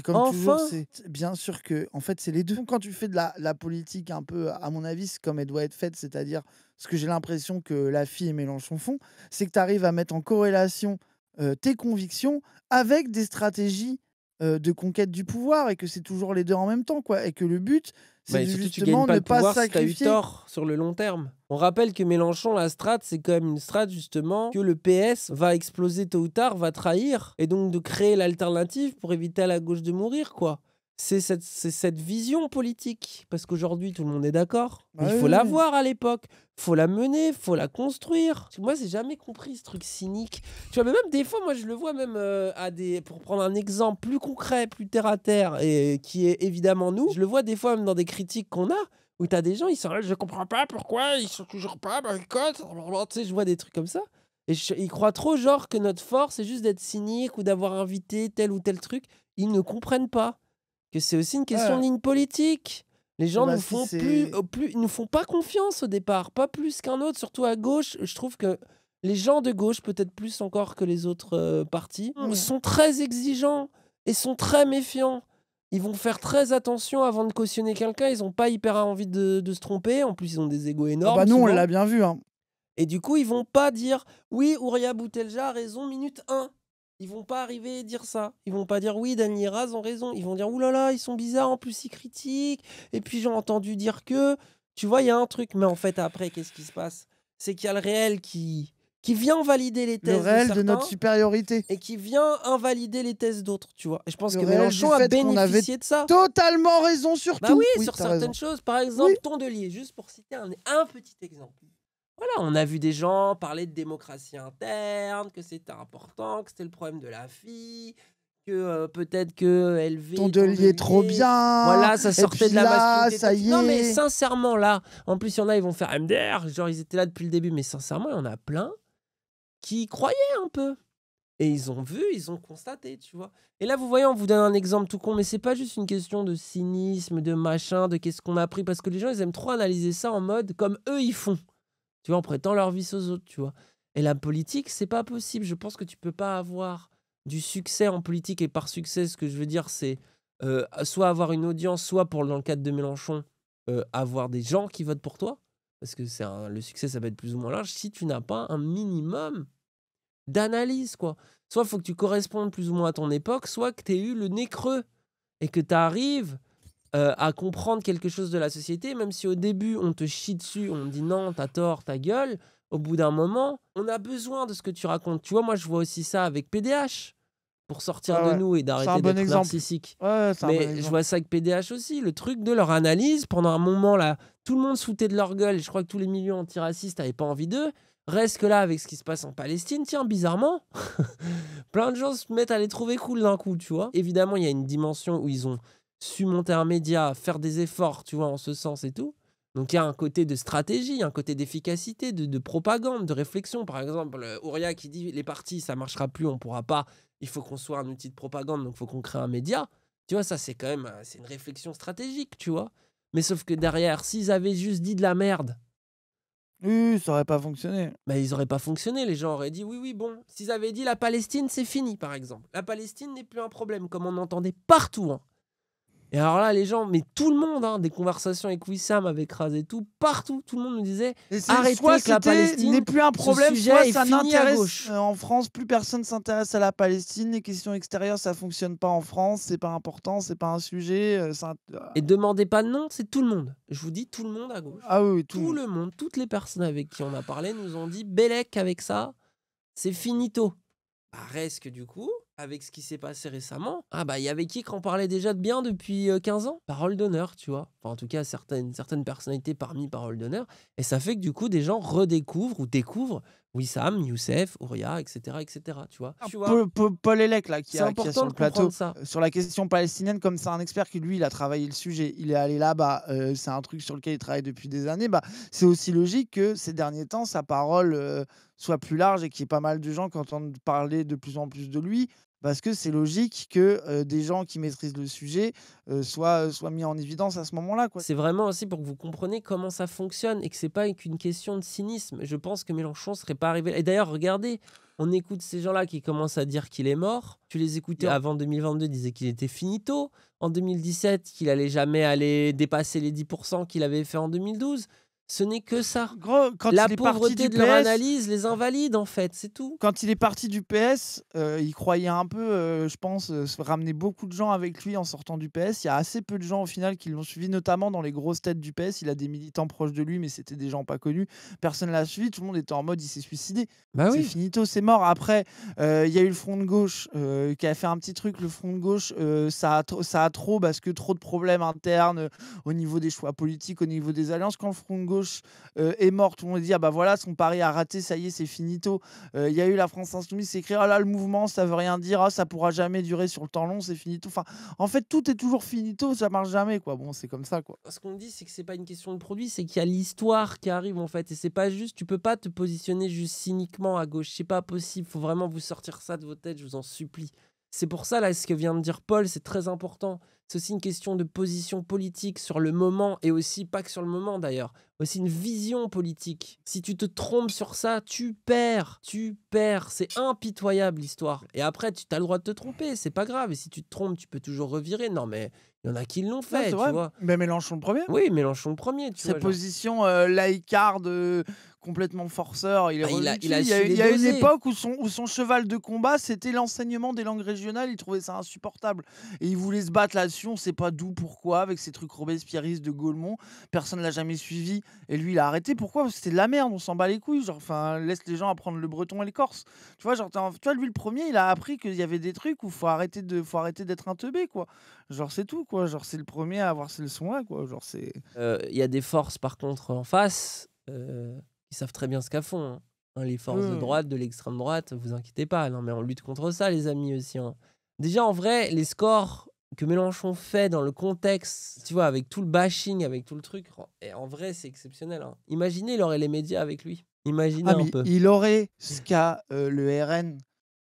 enfin. bien sûr que en fait, c'est les deux. Quand tu fais de la, la politique un peu, à mon avis, comme elle doit être faite, c'est-à-dire ce que j'ai l'impression que la fille et Mélenchon font, c'est que tu arrives à mettre en corrélation euh, tes convictions avec des stratégies euh, de conquête du pouvoir et que c'est toujours les deux en même temps quoi et que le but c'est bah, justement de ne pas pouvoir, sacrifier eu tort sur le long terme. On rappelle que Mélenchon la strate c'est quand même une strate justement que le PS va exploser tôt ou tard, va trahir et donc de créer l'alternative pour éviter à la gauche de mourir quoi c'est cette, vision politique. Parce qu'aujourd'hui, tout le monde est d'accord. il faut la voir à l'époque. Il faut la mener, il faut la construire. moi, j'ai jamais compris ce truc cynique. Tu vois, mais même des fois, moi, je le vois même euh, à des. Pour prendre un exemple plus concret, plus terre à terre, et qui est évidemment nous, je le vois des fois même dans des critiques qu'on a. Où tu as des gens, ils sont là, je comprends pas pourquoi, ils sont toujours pas, bah, tu sais, je vois des trucs comme ça. Et ils croient trop, genre, que notre force, c'est juste d'être cynique ou d'avoir invité tel ou tel truc. Ils ne comprennent pas que c'est aussi une question de ligne politique. Les gens eh ne ben, nous font plus, euh, nous font pas confiance au départ, pas plus qu'un autre, surtout à gauche. Je trouve que les gens de gauche, peut-être plus encore que les autres euh, partis, ah sont très exigeants et sont très méfiants. Ils vont faire très attention avant de cautionner quelqu'un. Ils n'ont pas hyper envie de, se tromper. En plus, ils ont des égos ah énormes. bah nous, on l'a bien vu. Hein. Et du coup, ils vont pas dire oui, Ouria Boutelja a raison, minute 1 ils vont pas arriver à dire ça. Ils vont pas dire oui, Dany et Raz ont raison. Ils vont dire oulala, là là, ils sont bizarres, en plus ils critiquent. Et puis j'ai entendu dire que. Tu vois, il y a un truc, mais en fait, après, qu'est-ce qui se passe C'est qu'il y a le réel qui, qui vient valider les thèses. Le réel de, notre supériorité. Et qui vient invalider les thèses d'autres, tu vois. Et je pense que Mélenchon a bénéficié de ça. Totalement raison sur bah tout. Bah oui sur certaines choses. Par exemple, Tondelier, juste pour citer un, un petit exemple voilà, on a vu des gens parler de démocratie interne, que c'était important, que c'était le problème de la fille, que euh, peut-être que veut Ton est trop bien. Voilà, ça sortait de la base... ça y Non, mais sincèrement, là, en plus, il y en a, ils vont faire MDR. Genre, ils étaient là depuis le début, mais sincèrement, il y en a plein qui croyaient un peu. Et ils ont vu, ils ont constaté, tu vois. Et là, vous voyez, on vous donne un exemple tout con, mais c'est pas juste une question de cynisme, de machin, de qu'est-ce qu'on a appris, parce que les gens, ils aiment trop analyser ça en mode comme eux, ils font tu vois, en prêtant leur vie aux autres, tu vois. Et la politique, c'est pas possible. Je pense que tu peux pas avoir du succès en politique. Et par succès, ce que je veux dire, c'est euh, soit avoir une audience, soit pour dans le cadre de Mélenchon, euh, avoir des gens qui votent pour toi. Parce que c'est le succès, ça va être plus ou moins large. Si tu n'as pas un minimum d'analyse, quoi. Soit il faut que tu correspondes plus ou moins à ton époque, soit que tu aies eu le nez creux et que tu arrives euh, à comprendre quelque chose de la société, même si au début on te chie dessus, on dit non, t'as tort, ta gueule, au bout d'un moment, on a besoin de ce que tu racontes. Tu vois, moi je vois aussi ça avec PDH pour sortir de nous et d'arrêter bon d'être narcissique. Ouais, Mais je vois ça avec PDH aussi, le truc de leur analyse. Pendant un moment, là, tout le monde se de leur gueule. Et je crois que tous les milieux antiracistes n'avaient pas envie d'eux. Reste que là, avec ce qui se passe en Palestine, tiens, bizarrement, plein de gens se mettent à les trouver cool d'un coup, tu vois. Évidemment, il y a une dimension où ils ont su monter un média, faire des efforts, tu vois, en ce sens et tout. Donc il y a un côté de stratégie, un côté d'efficacité, de, propagande, de réflexion. Par exemple, euh, Ouria qui dit les partis, ça marchera plus, on pourra pas, il faut qu'on soit un outil de propagande, donc il faut qu'on crée un média. Tu vois, ça c'est quand même euh, c'est une réflexion stratégique, tu vois. Mais sauf que derrière, s'ils avaient juste dit de la merde, oui, ça aurait pas fonctionné. Mais bah, ils auraient pas fonctionné. Les gens auraient dit oui, oui, bon. S'ils avaient dit la Palestine, c'est fini, par exemple. La Palestine n'est plus un problème, comme on entendait partout. Hein. Et alors là, les gens, mais tout le monde, hein, des conversations avec Wissam, avec Raz et tout, partout, tout le monde nous disait arrêtez la Palestine n'est plus un problème, soit ça gauche. Euh, en France, plus personne s'intéresse à la Palestine, les questions extérieures, ça fonctionne pas en France, c'est pas important, c'est pas un sujet. Euh, ça... Euh. Et demandez pas de nom, c'est tout le monde. Je vous dis tout le monde à gauche. Ah oui, tout, tout le monde, toutes les personnes avec qui on a parlé nous ont dit Belek avec ça, c'est finito. Bah, reste que du coup, avec ce qui s'est passé récemment, ah bah il y avait qui qu'on parlait déjà de bien depuis 15 euh, ans Parole d'honneur, tu vois. Enfin, en tout cas, certaines, certaines personnalités parmi Parole d'honneur. Et ça fait que du coup, des gens redécouvrent ou découvrent Wissam, Youssef, Ouria, etc., etc. Tu vois, ah, tu Paul, Elec, là, qui, est sur le plateau, euh, sur la question palestinienne, comme c'est un expert qui, lui, il a travaillé le sujet, il est allé là-bas, euh, c'est un truc sur lequel il travaille depuis des années, bah, c'est aussi logique que ces derniers temps, sa parole soit plus large et qu'il y ait pas mal de gens qui entendent parler de plus en plus de lui, parce que c'est logique que des gens qui maîtrisent le sujet soient, mis en évidence à ce moment-là. C'est vraiment aussi pour que vous compreniez comment ça fonctionne et que ce n'est pas qu'une question de cynisme. Je pense que Mélenchon serait pas arrivé. Et d'ailleurs, regardez, on écoute ces gens-là qui commencent à dire qu'il est mort. Tu les écoutais avant 2022, disaient qu'il était finito. En 2017, qu'il allait jamais aller dépasser les 10% qu'il avait fait en 2012. Ce n'est que ça. quand la pauvreté de leur analyse les invalide, en fait, c'est tout. Quand il est parti du PS, euh, il croyait un peu, euh, je pense, euh, ramener beaucoup de gens avec lui en sortant du PS. Il y a assez peu de gens, au final, qui l'ont suivi, notamment dans les grosses têtes du PS. Il a des militants proches de lui, mais c'était des gens pas connus. Personne ne l'a suivi. Tout le monde était en mode, il s'est suicidé. Bah c'est oui. finito, c'est mort. Après, il y a eu le Front de Gauche qui a fait un petit truc. Le Front de Gauche, ça, ça a trop, parce que trop de problèmes internes au niveau des choix politiques, au niveau des alliances. Quand le Front de Gauche euh, est morte, on le dit ah bah voilà, son pari a raté, ça y est, c'est finito. Euh, il y a eu la France insoumise, c'est écrit ah là le mouvement, ça veut rien dire, ah, ça pourra jamais durer sur le temps long, c'est finito. Enfin, en fait, tout est toujours finito, ça marche jamais quoi. Bon, c'est comme ça quoi. Ce qu'on dit, c'est que c'est pas une question de produit, c'est qu'il y a l'histoire qui arrive en fait, et c'est pas juste, tu peux pas te positionner juste cyniquement à gauche, c'est pas possible. Faut vraiment vous sortir ça de vos têtes, je vous en supplie. C'est pour ça, là, ce que vient de dire Paul, c'est très important. C'est aussi une question de position politique sur le moment, et aussi pas que sur le moment d'ailleurs, aussi une vision politique. Si tu te trompes sur ça, tu perds, tu perds. C'est impitoyable l'histoire. Et après, tu as le droit de te tromper, c'est pas grave. Et si tu te trompes, tu peux toujours revirer. Non, mais il y en a qui l'ont fait, tu vois. Mais Mélenchon le premier. Oui, Mélenchon le premier. Tu Sa position euh, l'icard euh, complètement forceur. Il, il, y a, une époque où son, son cheval de combat, c'était l'enseignement des langues régionales. Il trouvait ça insupportable. Et il voulait se battre là-dessus. On ne sait pas d'où, pourquoi, avec ces trucs Robespierristes de Gaulmont. Personne ne l'a jamais suivi. Et lui, il a arrêté. Pourquoi c'était de la merde. On s'en bat les couilles. Genre, enfin, laisse les gens apprendre le breton et l'écorce. Tu vois, genre, tu lui, le premier, il a appris qu'il y avait des trucs où faut arrêter de, faut arrêter d'être un teubé, quoi. Genre, c'est tout, quoi. Genre, c'est le premier à avoir ces leçons-là, quoi. Genre, c'est. Euh, il y a des forces, par contre, en face. Euh, ils savent très bien ce qu'à font. Hein. Hein, les forces de mmh. droite, de l'extrême droite, vous inquiétez pas. Non, mais on lutte contre ça, les amis aussi. Hein. Déjà, en vrai, les scores que Mélenchon fait dans le contexte, tu vois, avec tout le bashing, avec tout le truc, oh, et en vrai, c'est exceptionnel. Imaginez, il aurait les médias avec lui. Imaginez ah, un peu. Il aurait ce qu'a euh, le RN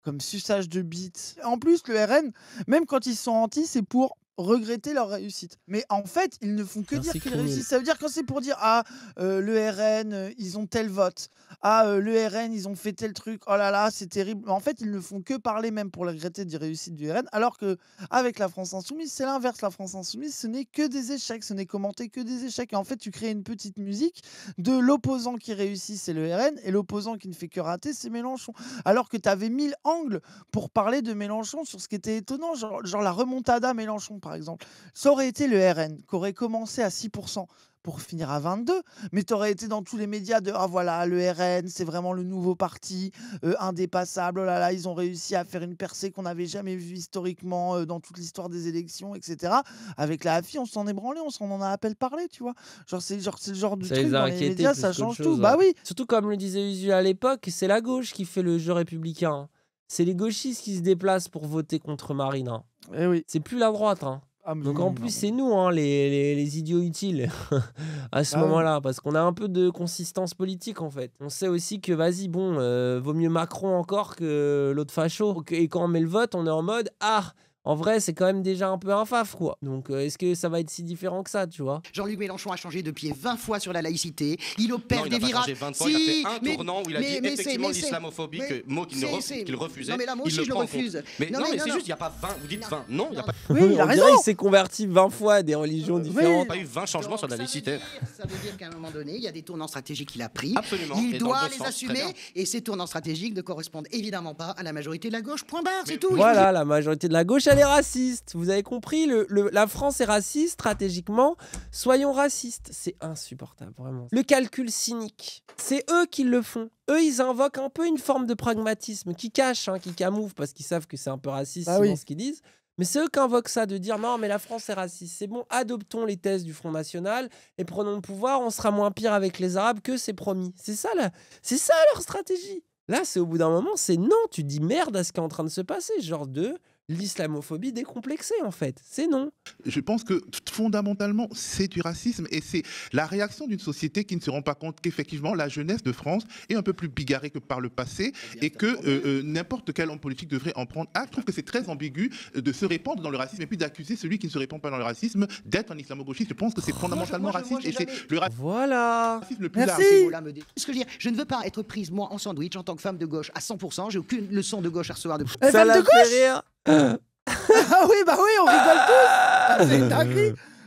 comme suçage de bits. En plus, le RN, même quand ils sont anti, c'est pour regretter leur réussite. Mais en fait, ils ne font que dire qu'ils réussissent. Ça veut dire quand c'est pour dire ah euh, le RN euh, ils ont tel vote, ah euh, le RN ils ont fait tel truc, oh là là c'est terrible. En fait, ils ne font que parler même pour regretter des réussites du RN, alors que avec la France insoumise c'est l'inverse. La France insoumise ce n'est que des échecs, ce n'est commenté que des échecs. Et en fait, tu crées une petite musique de l'opposant qui réussit c'est le RN et l'opposant qui ne fait que rater c'est Mélenchon. Alors que tu avais mille angles pour parler de Mélenchon sur ce qui était étonnant, genre, genre la remontada Mélenchon par exemple, ça aurait été le RN qui aurait commencé à 6% pour finir à 22, mais tu aurais été dans tous les médias de ah voilà le RN c'est vraiment le nouveau parti euh, indépassable, oh là là ils ont réussi à faire une percée qu'on n'avait jamais vue historiquement euh, dans toute l'histoire des élections etc. Avec la FI, on s'en est branlé, on s'en en a à peine parlé tu vois, genre c'est genre c'est le genre du truc dans les médias ça change tout, bah oui. Surtout comme le disait Usu à l'époque c'est la gauche qui fait le jeu républicain. Hein c'est les gauchistes qui se déplacent pour voter contre Marine. Hein. Eh oui. C'est plus la droite. Hein. Ah, Donc en plus, c'est nous, hein, les, idiots utiles, à ce ah moment-là, parce qu'on a un peu de consistance politique, en fait. On sait aussi que, vas-y, bon, euh, vaut mieux Macron encore que l'autre facho. Et quand on met le vote, on est en mode, ah, en vrai, c'est quand même déjà un peu un faf, quoi. Donc, euh, est-ce que ça va être si différent que ça, tu vois Jean-Luc Mélenchon a changé de pied 20 fois sur la laïcité. Il opère non, il des virages. Changé il a fait un tournant où il a dit effectivement l'islamophobie, mot qu'il refusait. Non, mais là, moi aussi, je le refuse. Mais non, mais, c'est juste, il n'y a pas 20. Vous dites 20. Non, il n'y a pas. Oui, il a raison. Il s'est converti 20 fois à des religions différentes. Il n'y a pas eu 20 changements sur la laïcité. Ça veut dire qu'à un moment donné, il y a des tournants stratégiques qu'il a pris. Absolument. Il doit les assumer. Et ces tournants stratégiques ne correspondent évidemment pas à la majorité de la gauche. Point barre, c'est tout. Voilà, la majorité de la gauche, elle est raciste. Vous avez compris, la France est raciste stratégiquement. Soyons racistes. C'est insupportable, vraiment. Le calcul cynique, c'est eux qui le font. Eux, ils invoquent un peu une forme de pragmatisme qui cache, hein, qui camoufle, parce qu'ils savent que c'est un peu raciste bah ce qu'ils disent. Mais c'est eux qui invoquent ça, de dire non, mais la France est raciste. C'est bon, adoptons les thèses du Front National et prenons le pouvoir, on sera moins pire avec les Arabes que c'est promis. C'est ça, là c'est ça leur stratégie. Là, c'est au bout d'un moment, c'est non, tu dis merde à ce qui est en train de se passer. Genre de, l'islamophobie décomplexée, en fait. C'est non. Je pense que fondamentalement, c'est du racisme et c'est la réaction d'une société qui ne se rend pas compte qu'effectivement, la jeunesse de France est un peu plus bigarrée que par le passé eh et que euh, euh, n'importe quel homme politique devrait en prendre acte. Je trouve que c'est très ambigu euh, de se répandre dans le racisme et puis d'accuser celui qui ne se répand pas dans le racisme d'être un islamo-gauchiste. Je pense que c'est fondamentalement raciste et c'est le racisme voilà. le plus Merci. large. Ce que je, je ne veux pas être prise, moi, en sandwich en tant que femme de gauche à 100%. J'ai aucune leçon de gauche à recevoir de. Eh, femme de gauche ah oui, bah oui, on rigole tous. Ah,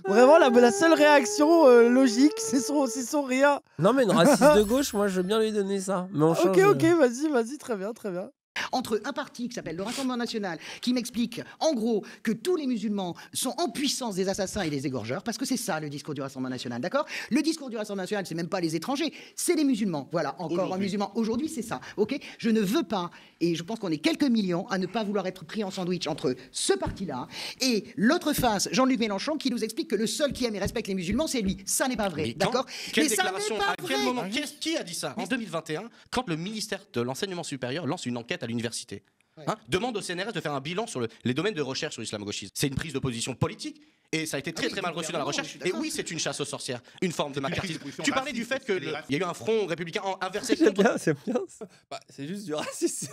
Vraiment, la, la, seule réaction euh, logique, c'est son, son rire. Non, mais une raciste de gauche, moi, je veux bien lui donner ça. Mais on ok, change, ok, euh. vas-y, vas-y, très bien, très bien entre un parti qui s'appelle le Rassemblement national, qui m'explique en gros que tous les musulmans sont en puissance des assassins et des égorgeurs, parce que c'est ça le discours du Rassemblement national, d'accord Le discours du Rassemblement national, c'est même pas les étrangers, c'est les musulmans. Voilà, encore un musulman. Aujourd'hui, c'est ça, ok Je ne veux pas, et je pense qu'on est quelques millions à ne pas vouloir être pris en sandwich entre ce parti-là et l'autre face, Jean-Luc Mélenchon, qui nous explique que le seul qui aime et respecte les musulmans, c'est lui. Ça n'est pas vrai, d'accord Mais, ça n'est pas vrai. moment, ah qui a dit ça En 2021, quand le ministère de l'enseignement supérieur lance une enquête à Hein Demande au CNRS de faire un bilan sur les domaines de recherche sur l'islam gauchiste. C'est une prise de position politique et ça a été très très mal reçu dans la recherche. Et oui, c'est une chasse aux sorcières, une forme de macartisme. Tu parlais du fait qu'il y a eu un front républicain inversé. C'est bien, c'est bien. Bah, c'est juste du racisme.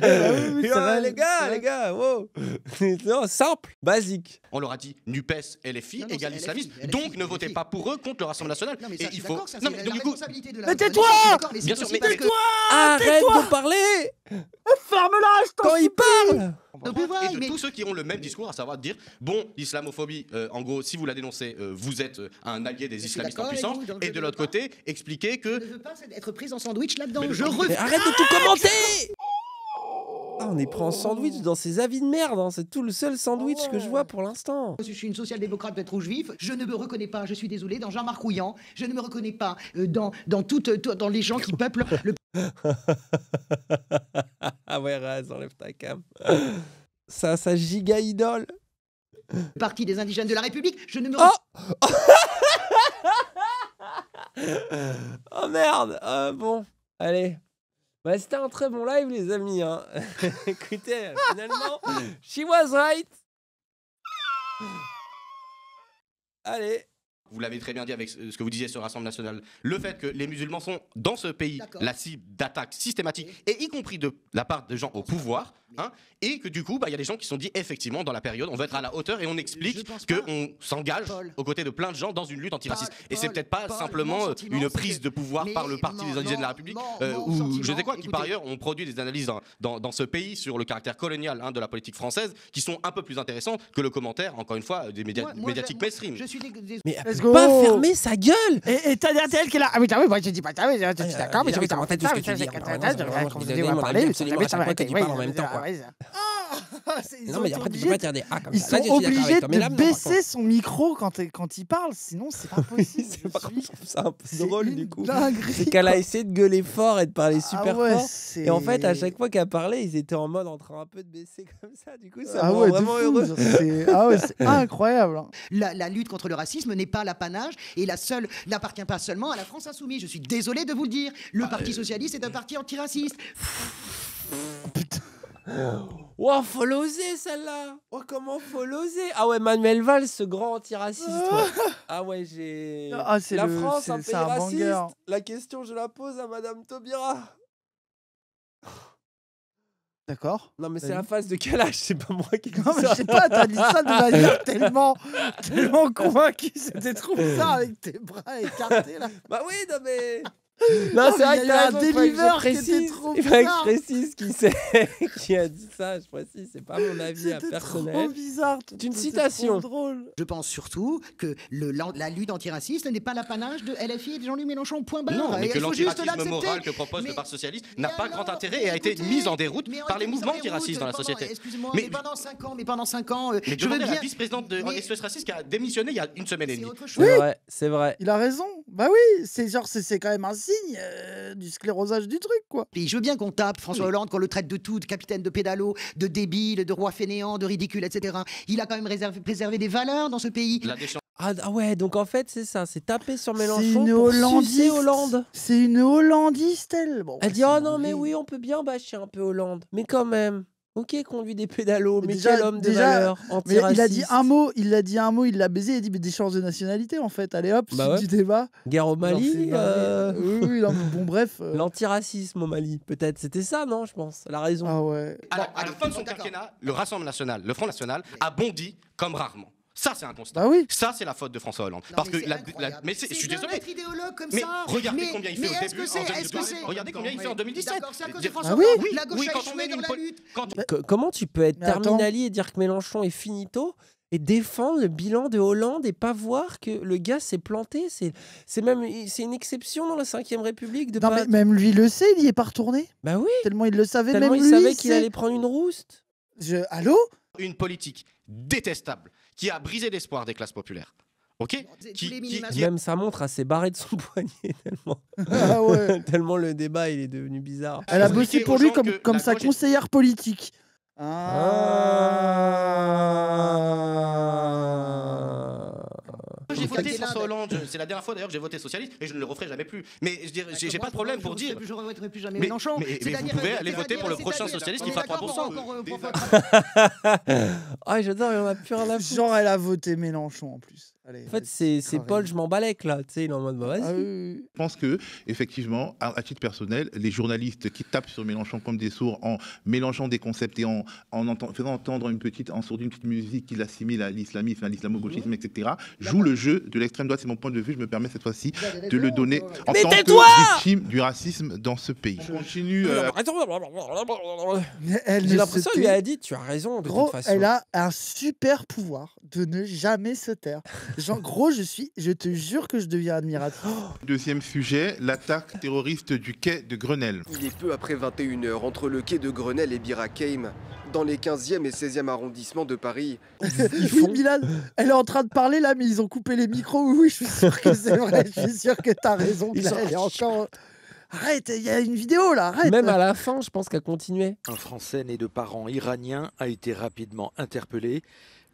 les gars, les gars, wow. non, simple, basique. On leur a dit Nupes, LFI les filles égale l'islamisme. Donc ne votez pas pour eux contre le Rassemblement National. et il faut. non, mais coup. tais-toi Bien sûr, mais tais-toi Arrête de parler Ferme-la je t'en Quand ils parlent et de tous ceux qui ont le même discours, à savoir dire bon, l'islamophobie, euh, en gros, si vous la dénoncez, euh, vous êtes euh, un allié des islamistes en puissance. et de l'autre côté, expliquer que. Je ne veux pas être prise en sandwich là-dedans. Je refuse. Arrête de tout commenter ah, on est pris en sandwich dans ces avis de merde, hein. c'est tout le seul sandwich que je oh. vois pour l'instant. Je suis une social-démocrate peut-être ou juif, je ne me reconnais pas, je suis désolé, dans Jean-Marc Rouillant, je ne me reconnais pas dans, dans, toutes, dans les gens qui peuplent le... ah ouais, Raz, enlève ta cam. ça, ça giga idole Parti des indigènes de la République, je ne me... Oh, oh merde euh, Bon, allez. Bah, c'était un très bon live, les amis. Hein. Écoutez, finalement, she was right. Allez. Vous l'avez très bien dit avec ce que vous disiez sur l'Assemblée nationale. Le fait que les musulmans sont dans ce pays la cible d'attaques systématiques, et y compris de la part de gens au pouvoir, et que du coup, il y a des gens qui se sont dit, effectivement, dans la période, on va être à la hauteur et on explique qu'on s'engage aux côtés de plein de gens dans une lutte antiraciste. et c'est peut-être pas simplement une prise de pouvoir par le Parti des Indigènes de la République, ou je sais quoi, qui par ailleurs ont produit des analyses dans, dans, ce pays sur le caractère colonial de la politique française, qui sont un peu plus intéressantes que le commentaire, encore une fois, des médias, médiatiques mainstream. Mais pas fermer sa gueule Et, t'as dit qui est là. Ah oui, t'as moi je dis pas, t'as oui, d'accord, mais je tout ce que tu dis. en même temps. Hein. Ah, non, Ils sont obligés de baisser son micro quand, quand il parle, sinon c'est pas possible. c'est je trouve ça un peu drôle du coup. C'est qu'elle a essayé de gueuler fort et de parler ah super fort. Et en fait, à chaque fois qu'elle parlait, ils étaient en mode en train un peu de baisser comme ça. Du coup, ça ah vraiment heureux. c'est incroyable. Hein. La, lutte contre le racisme n'est pas l'apanage et la seule n'appartient pas seulement à la France insoumise. Je suis désolé de vous le dire. Le Parti euh, socialiste est un parti antiraciste. Wow, oh, faut l'oser celle-là! Oh, comment faut l'oser! Ah ouais, Manuel Valls, ce grand antiraciste! Ah. ah ouais, j'ai. Ah, ah, la France, un pays raciste! La question, je la pose à Madame Taubira! D'accord. Non, mais c'est la phase de calage, c'est pas moi qui. Non, mais je sais pas, t'as dit ça de manière tellement, tellement convaincue, c'était trop ça avec tes bras écartés là. Bah oui, non, mais. Non, c'est vrai que t'as un deliver précise. Trop il que je précise qui c'est qui a dit ça. Je précise, c'est pas mon avis à personnel. Trop bizarre. C'est une citation. drôle. Je pense surtout que le, la, lutte antiraciste n'est pas l'apanage de LFI et de Jean-Luc Mélenchon. Point barre. Non, mais que l'antiracisme moral que propose le Parti socialiste n'a pas grand intérêt et a été mis en déroute par les mouvements antiracistes dans la société. Excusez-moi, mais, pendant 5 ans, mais pendant 5 ans, euh, je veux bien. La vice-présidente de SOS Raciste qui a démissionné il y a une semaine et demie. Oui, c'est vrai. Il a raison. Bah oui, c'est c'est quand même un euh, du sclérosage du truc, quoi. Puis je veux bien qu'on tape François Hollande, qu'on le traite de tout, de capitaine de pédalo, de débile, de roi fainéant, de ridicule, etc. Il a quand même préservé des valeurs dans ce pays. Ah, ah, ouais, donc en fait, c'est ça, c'est taper sur Mélenchon pour Hollande. C'est une Hollandiste, elle. elle bah, dit « Oh non, mais oui, on peut bien bâcher un peu Hollande. Mais quand même. » Ok, conduit des pédalos, mais, déjà, l'homme déjà, Il a dit un mot, il a dit un mot, il l'a baisé, il a dit des chances de nationalité en fait. Allez hop, petit bah débat. Guerre au Mali. Euh. oui, oui bon bref. Euh. L'antiracisme au Mali, peut-être. C'était ça, non Je pense. La raison. Ah ouais. À la, à fin de son quinquennat, le Rassemblement national, le Front national, a bondi comme rarement. Ça, c'est un constat. Ah oui. Ça, c'est la faute de François Hollande. Parce mais que la, mais je suis désolé. Comme mais ça. regardez mais, combien il fait au début. regardez combien il fait en 2017. Ah oui. La gauche a on dans la lutte. Comment tu peux être Terminali et dire que Mélenchon est finito et défendre le bilan de Hollande et pas voir que le gars s'est planté. C'est, même c'est une exception dans la 5ème République. De non, même lui le sait, il n'y est pas retourné. Bah oui. Tellement il le savait, Tellement il savait qu'il allait prendre une rouste. Allô Une politique détestable qui a brisé l'espoir des classes populaires. Ok qui, Même sa montre à ses barrée de son poignet tellement. Ah tellement le débat il est devenu bizarre. Elle a bossé pour lui comme, comme sa conseillère politique. Ah. Ah. J'ai voté pour Hollande. C'est la dernière fois d'ailleurs que j'ai voté socialiste et je ne le referai jamais plus. Mais je j'ai pas de problème pour dire. Je ne plus jamais Mélenchon. Mais, vous pouvez euh, aller voter pour le prochain socialiste qui fera 3%. Euh, ah, j'adore, on a en la Genre, elle a voté Mélenchon en plus en fait, c'est Paul, je m'en balèque là, tu sais, il est en mode bah, ah Je pense que, effectivement, à, titre personnel, les journalistes qui tapent sur Mélenchon comme des sourds en mélangeant des concepts et en, faisant entendre une petite, en sourdine, une petite musique qui assimile à l'islamisme, à l'islamo-gauchisme, mhm. etc., joue le jeu de l'extrême droite. C'est mon point de vue, je me permets cette fois-ci de le donner en tant que victime du racisme dans ce pays. Je continue. Euh... l'impression qu'elle a dit, tu as raison. De Gros, elle a un super pouvoir de ne jamais se taire. Genre, gros, je suis, je te jure que je deviens admiratif. Deuxième sujet, l'attaque terroriste du quai de Grenelle. Il est peu après 21h, entre le quai de Grenelle et Birakeim, dans les 15e et 16e arrondissements de Paris. oui, Milan, elle est en train de parler là, mais ils ont coupé les micros. Oui, je suis sûr que c'est vrai, je suis sûr que t'as raison. est encore. Arrête, il y a une vidéo là, arrête. Même à la fin, je pense qu'elle continuait. Un Français né de parents iraniens a été rapidement interpellé.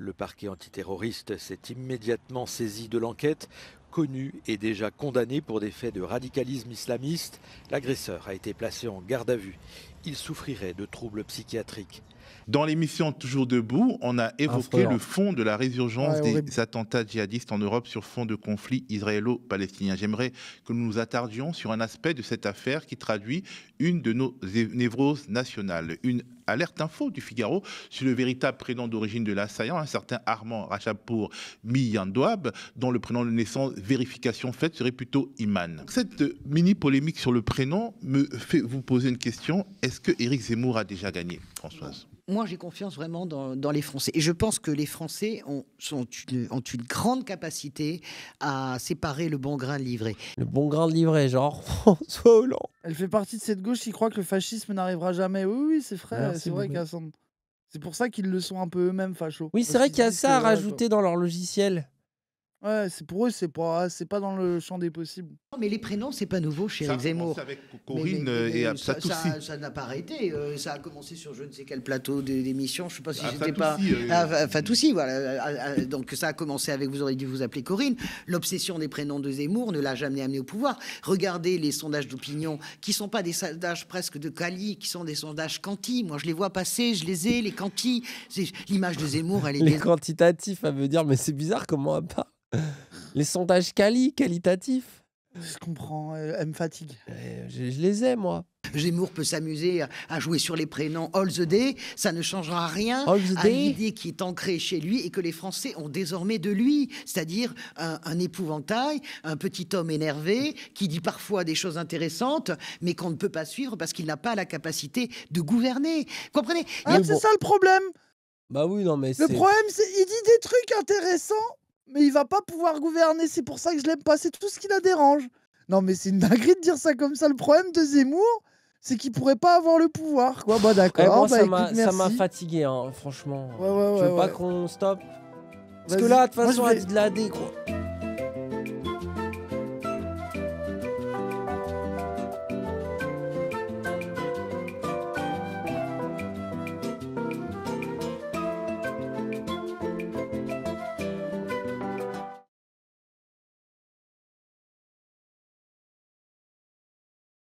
Le parquet antiterroriste s'est immédiatement saisi de l'enquête. Connu et déjà condamné pour des faits de radicalisme islamiste, l'agresseur a été placé en garde à vue. Il souffrirait de troubles psychiatriques. Dans l'émission Toujours debout, on a ah, évoqué le fond de la résurgence des attentats djihadistes en Europe sur fond de conflit israélo-palestinien. J'aimerais que nous nous attardions sur un aspect de cette affaire qui traduit une de nos névroses nationales, une alerte info du Figaro sur le véritable prénom d'origine de l'assaillant, un certain Armand Rachapour Miyandouab, dont le prénom de naissance, vérification faite, serait plutôt Iman. Cette mini-polémique sur le prénom me fait vous poser une question. Est-ce que Éric Zemmour a déjà gagné, Françoise moi, j'ai confiance vraiment dans, les Français. Et je pense que les Français ont, sont une, ont une grande capacité à séparer le bon grain de livré. Le bon grain de livret, genre François Hollande. Elle fait partie de cette gauche qui croit que le fascisme n'arrivera jamais. Oui, oui, c'est vrai, c'est vrai qu'à C'est pour ça qu'ils le sont un peu eux-mêmes fachos. Oui, c'est vrai qu'il y a ça à rajouter dans leur logiciel. Ouais, c'est pour eux, c'est pas, c'est pas dans le champ des possibles. mais les prénoms, c'est pas nouveau chez ça Eric avec Corinne et Absatoussi. Ça, ça, n'a pas arrêté. Euh, ça a commencé sur je ne sais quel plateau d'émission. Je sais pas si j'étais pas. Enfin, tout euh, ah, voilà. Euh, donc ça a commencé avec vous auriez dû vous appeler Corinne. L'obsession des prénoms de Zemmour ne l'a jamais amené au pouvoir. Regardez les sondages d'opinion qui sont pas des sondages presque de Cali, qui sont des sondages quanti. Moi, je les vois passer, je les ai, les quanti. L'image de Zemmour, elle est. Les quantitatifs, à veut dire, mais c'est bizarre comment à pas. les sondages quali, qualitatifs. Je comprends, euh, elle me fatigue. Euh, je, les ai, moi. Gémour peut s'amuser à jouer sur les prénoms All the Day, ça ne changera rien à l'idée qui est ancrée chez lui et que les Français ont désormais de lui, c'est-à-dire un, épouvantail, un petit homme énervé qui dit parfois des choses intéressantes, mais qu'on ne peut pas suivre parce qu'il n'a pas la capacité de gouverner. Comprenez ah, C'est ça le problème Bah oui, non mais le problème, c'est il dit des trucs intéressants mais il va pas pouvoir gouverner, c'est pour ça que je l'aime pas, c'est tout ce qui la dérange. Non, mais c'est une dinguerie de dire ça comme ça. Le problème de Zemmour, c'est qu'il pourrait pas avoir le pouvoir, quoi. Bah eh, d'accord, bah, ça m'a fatigué, hein, franchement. Ouais, ouais, ouais. Tu veux pas qu'on stoppe. Parce que là, de toute façon, elle dit de la quoi.